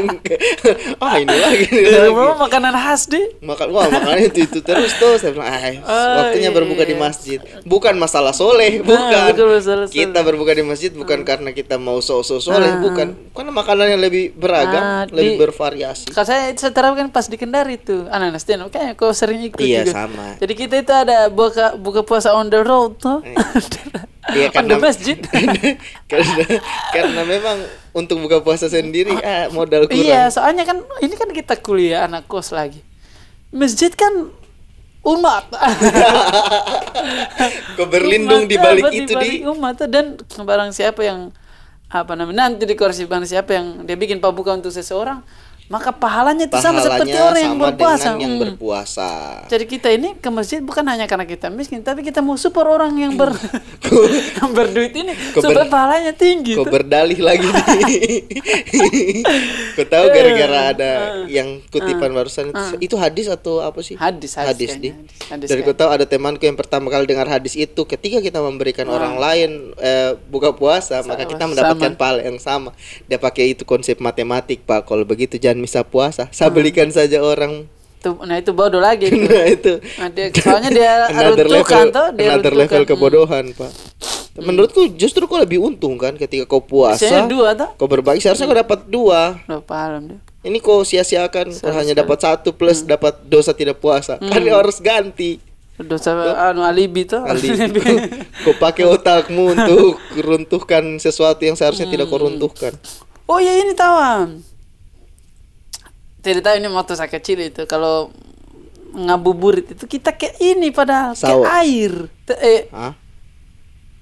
ah ini lagi. Ini di rumah lagi. makanan khas deh. Makan wah makanan itu itu terus tuh saya bilang, ah, oh, waktunya iya, berbuka di iya, iya. masjid. Bukan masalah soleh, ah, bukan. Nah, bukan masalah soleh. Kita berbuka di masjid bukan ah. karena kita mau so so soleh, ah. bukan. Karena makanannya lebih beragam, ah, lebih di, bervariasi. Kalau saya, saya terapkan pas di Kendari itu, anak-anak ah, nah, oke. Okay makanya kok sering ikut iya, juga. sama. Jadi kita itu ada buka buka puasa on the road tuh. Iya, iya kan di masjid. karena karena memang untuk buka puasa sendiri eh, modal kurang. Iya, soalnya kan ini kan kita kuliah anak kos lagi. Masjid kan umat. Kau berlindung di balik itu di umat dan barang siapa yang apa namanya nanti di kursi siapa yang dia bikin pabuka untuk seseorang maka pahalanya itu pahalanya sama seperti orang yang berpuasa. Yang hmm. berpuasa. Jadi kita ini ke masjid bukan hanya karena kita miskin, tapi kita mau super orang yang ber yang berduit ini Keber, supaya pahalanya tinggi. Kau berdalih lagi Kau tahu eh. gara-gara ada eh. yang kutipan eh. barusan itu, itu hadis atau apa sih? Hadis, hadis, hadis kayaknya, Hadis, hadis Dan kau tahu ada temanku yang pertama kali dengar hadis itu ketika kita memberikan ah. orang lain eh, buka puasa, sama, maka kita mendapatkan sama. pahala yang sama. Dia pakai itu konsep matematik, Pak. Kalau begitu jangan dan misa puasa saya hmm. belikan saja orang nah itu bodoh lagi itu. nah itu nah, soalnya dia another level tuh, dia another runtukan. level hmm. kebodohan hmm. pak menurutku justru kau lebih untung kan ketika kau puasa dua kau berbagi seharusnya kau dapat dua paham ini kau sia-siakan kau hanya dapat satu plus hmm. dapat dosa tidak puasa hmm. kan harus ganti dosa anu alibi tuh. alibi kau pakai otakmu untuk runtuhkan sesuatu yang seharusnya hmm. tidak kau runtuhkan oh ya ini tawan cerita ini waktu saya kecil itu kalau ngabuburit itu kita kayak ini padahal kayak air eh Hah?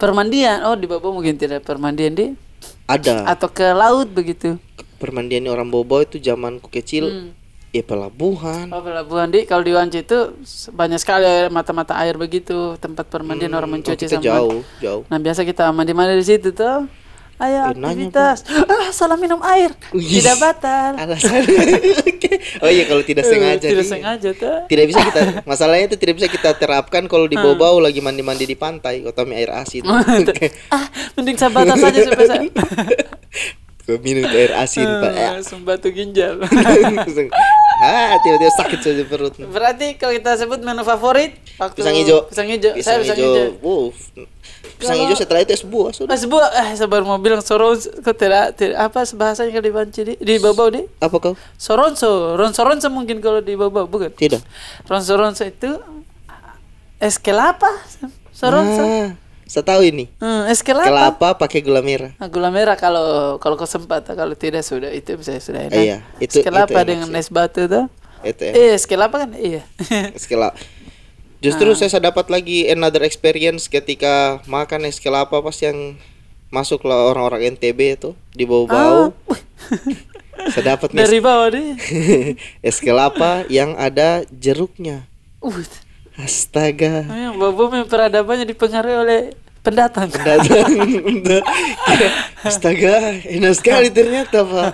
permandian oh di Bobo mungkin tidak permandian di ada atau ke laut begitu permandian orang Bobo itu zamanku kecil hmm. ya pelabuhan oh pelabuhan di kalau di Wanci itu banyak sekali mata-mata air begitu tempat permandian hmm, orang oh, mencuci oh, sama jauh jauh nah biasa kita mandi-mandi di situ tuh Ayo eh, aktivitas. ah, salah minum air. Uish. Tidak batal. oh iya kalau tidak eh, sengaja. tidak sengaja tuh. Tidak bisa kita masalahnya itu tidak bisa kita terapkan kalau di ah. bau-bau lagi mandi-mandi di pantai otomi air asin. Ah, ah, mending batas saja supaya saya minum air asin, Pak. Ah, Sembatu ginjal ah tiba-tiba sakit saja perut berarti kalau kita sebut menu favorit waktu pisang hijau pisang hijau pisang saya pisang hijau wow. pisang hijau setelah itu es buah sudah es buah eh sabar mau bilang soron kau tidak tidak apa bahasanya kalau di banci di, di babau di apa kau soronso ron mungkin kalau di babau bukan tidak ron itu es kelapa soronso ah. Setahu ini. Hmm, es kelapa. Kelapa pakai gula merah. Nah, gula merah kalau kalau kesempatan kalau tidak sudah itu bisa sudah enak. Eh, iya, itu es kelapa itu dengan es batu tuh. Itu. Eh, es kelapa kan? Iya. es kelapa. Justru hmm. saya dapat lagi another experience ketika makan es kelapa pas yang masuk lah orang-orang NTB itu di bau-bau. Ah. saya dapat dari bawah deh. es kelapa yang ada jeruknya. Uh. Astaga. Ayah, Mbak Bumi peradabannya dipengaruhi oleh pendatang. Pendatang. Astaga, enak sekali ternyata Pak.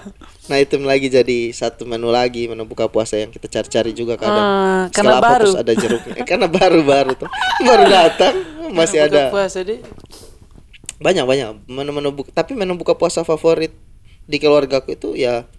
Nah itu lagi jadi satu menu lagi menu buka puasa yang kita cari-cari juga kadang. Ah, karena Setelah baru. Terus ada jeruk. Eh, karena baru-baru tuh, baru datang masih buka ada. Buka puasa di. Banyak banyak menu-menu buka. Tapi menu buka puasa favorit di keluarga aku itu ya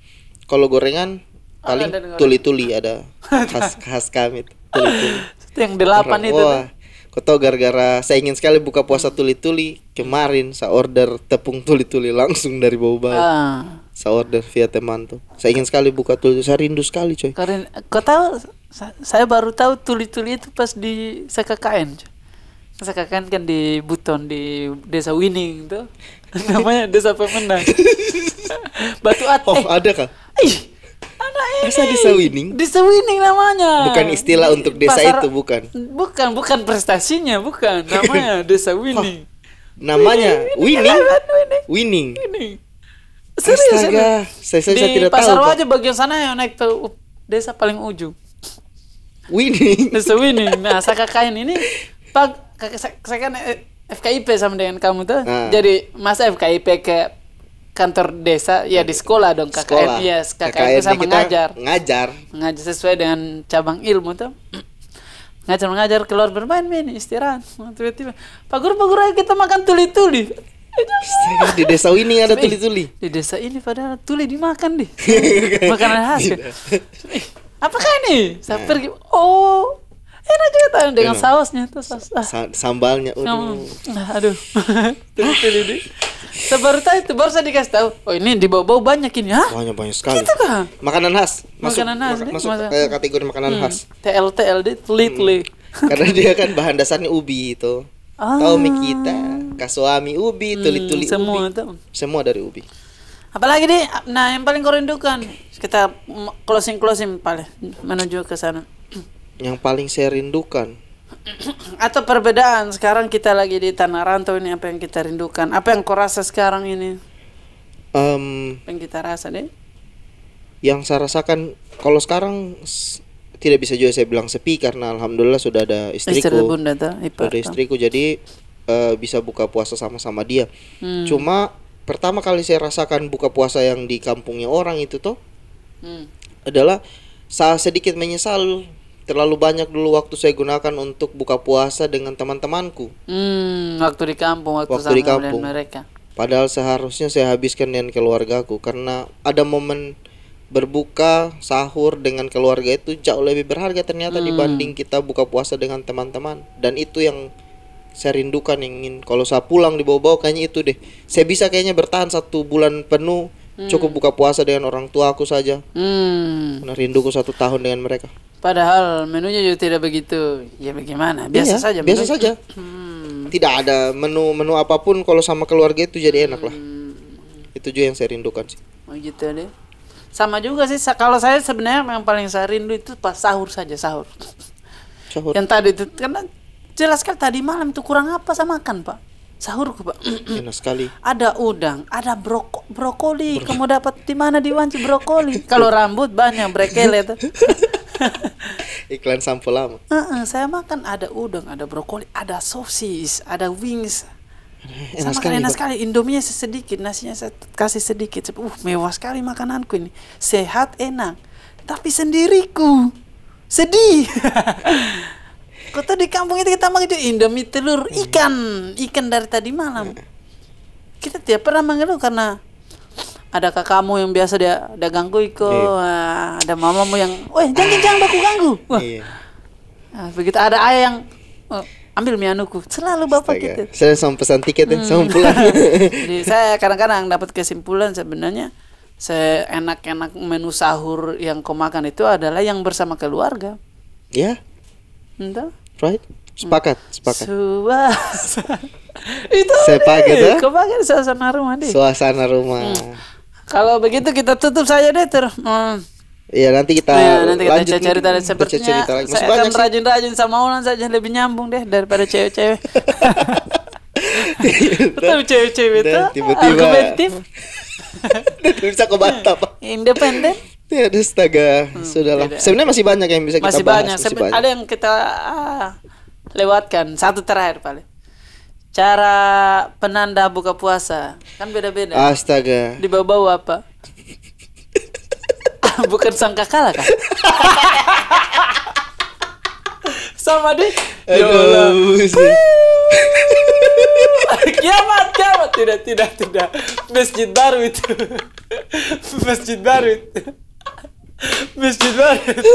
kalau gorengan paling tuli-tuli ada khas khas kami tuli-tuli itu yang delapan itu wah kau tau gara-gara saya ingin sekali buka puasa tuli-tuli kemarin saya order tepung tuli-tuli langsung dari bau bau ah. saya order via teman tuh saya ingin sekali buka tuli saya rindu sekali coy karena kau tahu saya baru tahu tuli-tuli itu pas di SKKN coy kan di Buton di desa Winning tuh namanya desa pemenang Batu At oh ada kah mana ini. Masa Desa winning? Desa winning namanya. Bukan istilah di untuk desa Pasar, itu, bukan. Bukan, bukan prestasinya, bukan. Namanya Desa Wining. namanya winning. Winning. winning. winning. Serius, Astaga, saya, saya, saya tidak Pasar tahu. Di Pasar Wajah bagian sana yang naik ke desa paling ujung. Winning. Desa winning. Nah, saya kakain ini pak kakak saya, saya kan eh, FKIP sama dengan kamu tuh. Nah. Jadi masa FKIP ke kantor desa ya di sekolah dong KKN ya KKN, KKN bisa mengajar ngajar ngajar sesuai dengan cabang ilmu tuh ngajar mengajar keluar bermain main istirahat tiba-tiba pak guru pak guru kita makan tuli tuli di desa ini ada tuli tuli di desa ini padahal tuli dimakan deh makanan khas apakah ini saya eh. pergi oh enak juga tahu dengan enak. sausnya tuh saus ah. Sa sambalnya ah, aduh nah, aduh terus ini Sebaru tahu itu baru saya dikasih tahu oh ini di bawah bawah banyak ini ya banyak banyak sekali itu kan makanan khas masuk makanan khas ma masuk eh, kategori makanan hmm. khas TL tl di teli hmm. karena dia kan bahan dasarnya ubi itu ah. tahu kita kasuami ubi tuli tuli hmm, semua ubi. Itu. semua dari ubi apalagi nih nah yang paling kau rindukan kita closing closing paling menuju ke sana yang paling saya rindukan atau perbedaan sekarang kita lagi di tanah rantau ini apa yang kita rindukan apa yang kau rasa sekarang ini um, apa yang kita rasa deh yang saya rasakan kalau sekarang tidak bisa juga saya bilang sepi karena alhamdulillah sudah ada istriku Istri bunda ta, ada istriku jadi uh, bisa buka puasa sama-sama dia hmm. cuma pertama kali saya rasakan buka puasa yang di kampungnya orang itu tuh hmm. adalah saya sedikit menyesal terlalu banyak dulu waktu saya gunakan untuk buka puasa dengan teman-temanku. Hmm, waktu di kampung, waktu, waktu di kampung. mereka. Padahal seharusnya saya habiskan dengan keluargaku karena ada momen berbuka sahur dengan keluarga itu jauh lebih berharga ternyata hmm. dibanding kita buka puasa dengan teman-teman dan itu yang saya rindukan ingin kalau saya pulang dibawa-bawa kayaknya itu deh saya bisa kayaknya bertahan satu bulan penuh hmm. cukup buka puasa dengan orang tua aku saja hmm. Karena rinduku satu tahun dengan mereka Padahal menunya juga tidak begitu. Ya bagaimana? Biasa iya, saja. Menu. Biasa saja. Hmm. Tidak ada menu-menu apapun kalau sama keluarga itu jadi enak lah. Hmm. Itu juga yang saya rindukan sih. Oh gitu deh. Sama juga sih. Kalau saya sebenarnya yang paling saya rindu itu pas sahur saja sahur. Sahur. Yang tadi itu karena jelas kan tadi malam itu kurang apa saya makan pak sahurku pak enak sekali ada udang ada broko brokoli Bro. kamu dapat di mana di wanci brokoli kalau rambut banyak brekele itu. Iklan sampo lama. Uh-uh, saya makan ada udang, ada brokoli, ada sosis, ada wings. Enak Sama sekali, enak sekali. Indominya sedikit, nasinya saya kasih sedikit. Uh, mewah sekali makananku ini. Sehat, enak. Tapi sendiriku. Sedih. Kota di kampung itu kita makan itu Indomie telur ikan, ikan dari tadi malam. Kita tidak pernah mengeluh karena ada kakakmu yang biasa dia, ada ganggu iko, yeah. Iya. ada mamamu yang, weh jangan jangan baku ganggu. Yeah. Nah, iya. begitu ada ayah yang oh, ambil mianuku, selalu bapak Astaga. gitu. Saya sama pesan tiket ya, hmm. sama pulang. Jadi saya kadang-kadang dapat kesimpulan sebenarnya seenak-enak menu sahur yang kau makan itu adalah yang bersama keluarga. Ya. Yeah. Entah. Right. Sepakat, sepakat. Suasana. itu. Sepakat. Ya? Kau pakai suasana rumah deh. Suasana rumah. Hmm. Kalau begitu kita tutup saja deh ter. Hmm. Iya nanti kita ya, nanti kita lanjut cerita dan sepertinya lagi. saya akan rajin-rajin sama orang saja lebih nyambung deh daripada cewek-cewek. Tapi cewek-cewek itu tiba-tiba argumentif. bisa ke apa? Independen. Ya, astaga, hmm, sudahlah. ya. Sebenarnya masih banyak yang bisa masih kita bahas. Banyak. Masih banyak. Ada yang kita ah, lewatkan. Satu terakhir paling cara penanda buka puasa kan beda-beda. Astaga. Di bawah-bawah apa? Bukan sangka kalah kan? Sama deh. Ya Allah. kiamat, kiamat. Tidak, tidak, tidak. Masjid baru itu. Masjid baru itu. Masjid baru itu.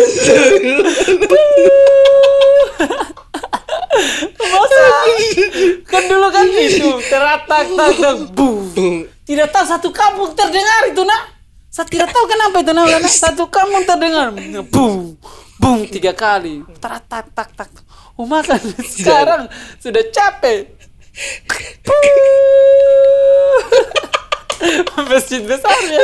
Masa? kan dulu kan itu teratak tak tak bu Tidak tahu satu kampung terdengar itu nak. Saya tidak tahu kenapa itu nak. Satu kampung terdengar bung bung tiga kali teratak tak tak. Umar kan sekarang sudah capek. Masjid besar ya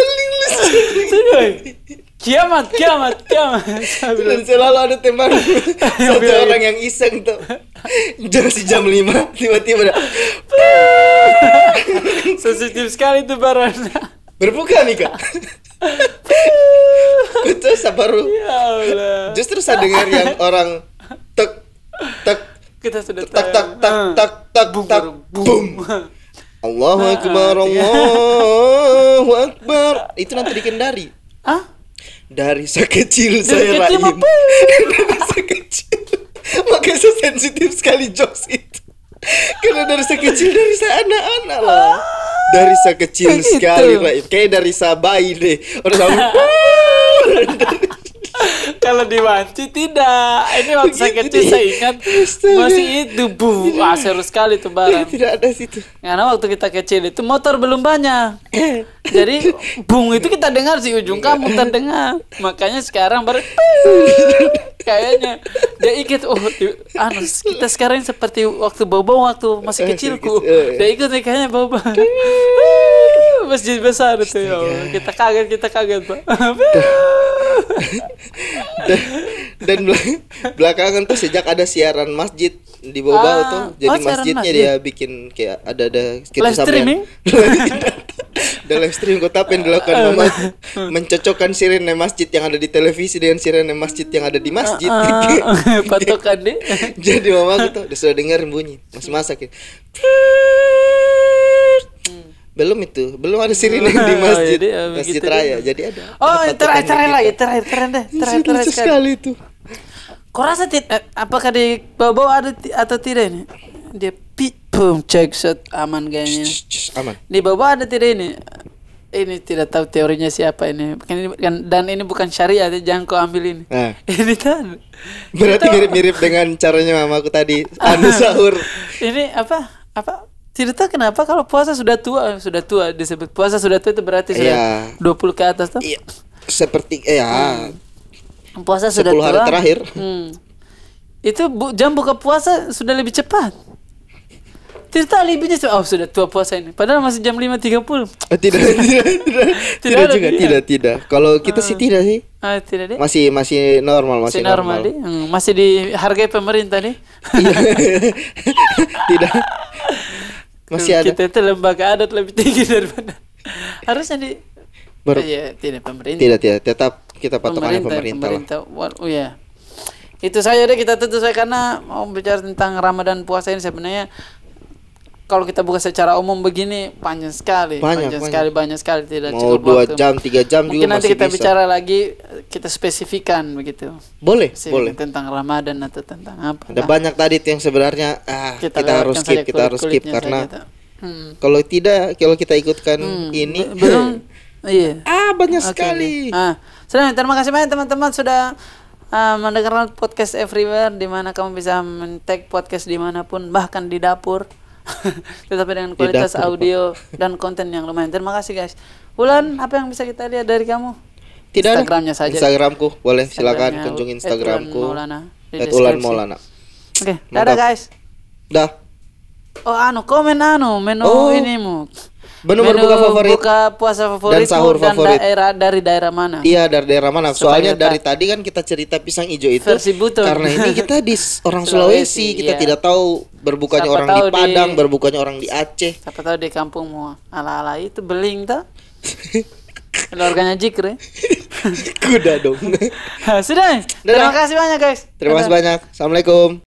kiamat kiamat kiamat dan selalu ada teman satu iya, iya. orang yang iseng tuh jam si jam lima tiba-tiba ada sensitif sekali tuh barang berbuka nih kak itu baru ya Allah. justru saya dengar yang orang tek tek kita sudah tak tak tak tak tak tak boom Allahu akbar Allahu akbar itu nanti dikendari ah dari sekecil saya kecil rahim dari sekecil makanya saya sensitif sekali jokes itu karena dari sekecil dari saya anak-anak lah dari sekecil sekali rahim kayak dari saya bayi deh orang tahu kalau diwanci tidak ini waktu saya kecil saya ingat masih itu bu wah seru sekali tuh barang tidak ada situ karena waktu kita kecil itu motor belum banyak jadi bung itu kita dengar si ujung kamu terdengar makanya sekarang baru kayaknya dia ikut oh anus. kita sekarang seperti waktu bobo waktu masih eh, kecilku eh. dia ikut kayaknya bobo masjid besar itu ya kita kaget kita kaget pak dan, dan belakangan tuh sejak ada siaran masjid di bawah-bawah ah. tuh jadi oh, masjidnya masjid. dia bikin kayak ada ada kita gitu live streaming dan live stream kota apa yang dilakukan mama ah. mencocokkan sirene masjid yang ada di televisi dengan sirene masjid yang ada di masjid ah, patokan deh jadi mama tuh sudah dengar bunyi masih masak ya belum itu belum ada sirine oh, di masjid jadi, ya, masjid gitu raya gitu. jadi ada oh terakhir terakhir lagi terakhir terakhir deh terakhir terakhir sekali itu kau rasa tidak eh, apakah di bawah ada atau tidak ini dia pit boom cek set aman kayaknya aman di bawah ada tidak ini ini tidak tahu teorinya siapa ini kan kan- dan ini bukan syariat jangan kau ambil ini eh. ini kan berarti mirip-mirip dengan caranya mamaku tadi anu sahur ini apa apa cerita kenapa kalau puasa sudah tua eh, sudah tua disebut puasa sudah tua itu berarti yeah. Iya. dua 20 ke atas tuh? Iya. Seperti ya. Hmm. Puasa sudah tua. hari terakhir. Hmm. Itu bu, jam buka puasa sudah lebih cepat. Tirta alibinya oh sudah tua puasa ini. Padahal masih jam 5.30. Eh, tidak, tidak, tidak, tidak. tidak juga, dia. tidak, tidak. Kalau kita hmm. sih tidak sih. Ah tidak deh. Masih masih normal, masih, masih normal. normal. Deh. Hmm, masih harga pemerintah nih. Iya. tidak masih ada kita itu lembaga adat lebih tinggi daripada harusnya di Ber... ya, tidak pemerintah tidak tidak tetap kita patokannya pemerintah ya pemerintah, pemerintah. oh ya itu saja deh kita tentu saya karena mau bicara tentang Ramadan puasa ini sebenarnya kalau kita buka secara umum begini panjang sekali, banyak, panjang banyak. sekali, banyak sekali tidak Mau cukup dua waktu. jam, tiga jam Mungkin juga nanti kita bisa. bicara lagi, kita spesifikan begitu. Boleh, boleh. Tentang Ramadan atau tentang apa? Ada banyak tadi yang sebenarnya ah, kita, kita harus skip, kita harus skip karena gitu. hmm. kalau tidak, kalau kita ikutkan hmm. ini belum, iya. Ah banyak okay. sekali. Ah, Selain, terima kasih banyak teman-teman sudah uh, mendengarkan podcast everywhere di mana kamu bisa men-tag podcast dimanapun bahkan di dapur tetapi dengan kualitas Tidak audio apa. dan konten yang lumayan. Terima kasih guys. Wulan, apa yang bisa kita lihat dari kamu? Tidak Instagramnya saja. Instagramku, boleh silakan kunjungi Instagramku. At Ulan Maulana. Oke, okay, dadah guys. Dah. Oh anu komen anu menu oh. ini mu. Menu, berbuka favorit. Buka puasa favorit dan sahur dan favorit. daerah dari daerah mana? Iya, dari daerah mana? Soalnya kita, dari tadi kan kita cerita pisang hijau itu. Versi butuh. Karena ini kita di orang Sulawesi, Sulawesi kita iya. tidak tahu berbukanya Siapa orang tahu di Padang, di... berbukanya orang di Aceh. Siapa tahu di kampungmu ala-ala itu beling tuh. Keluarganya Jikre. Kuda dong. Sudah. Terima kasih banyak guys. Terima kasih banyak. Assalamualaikum.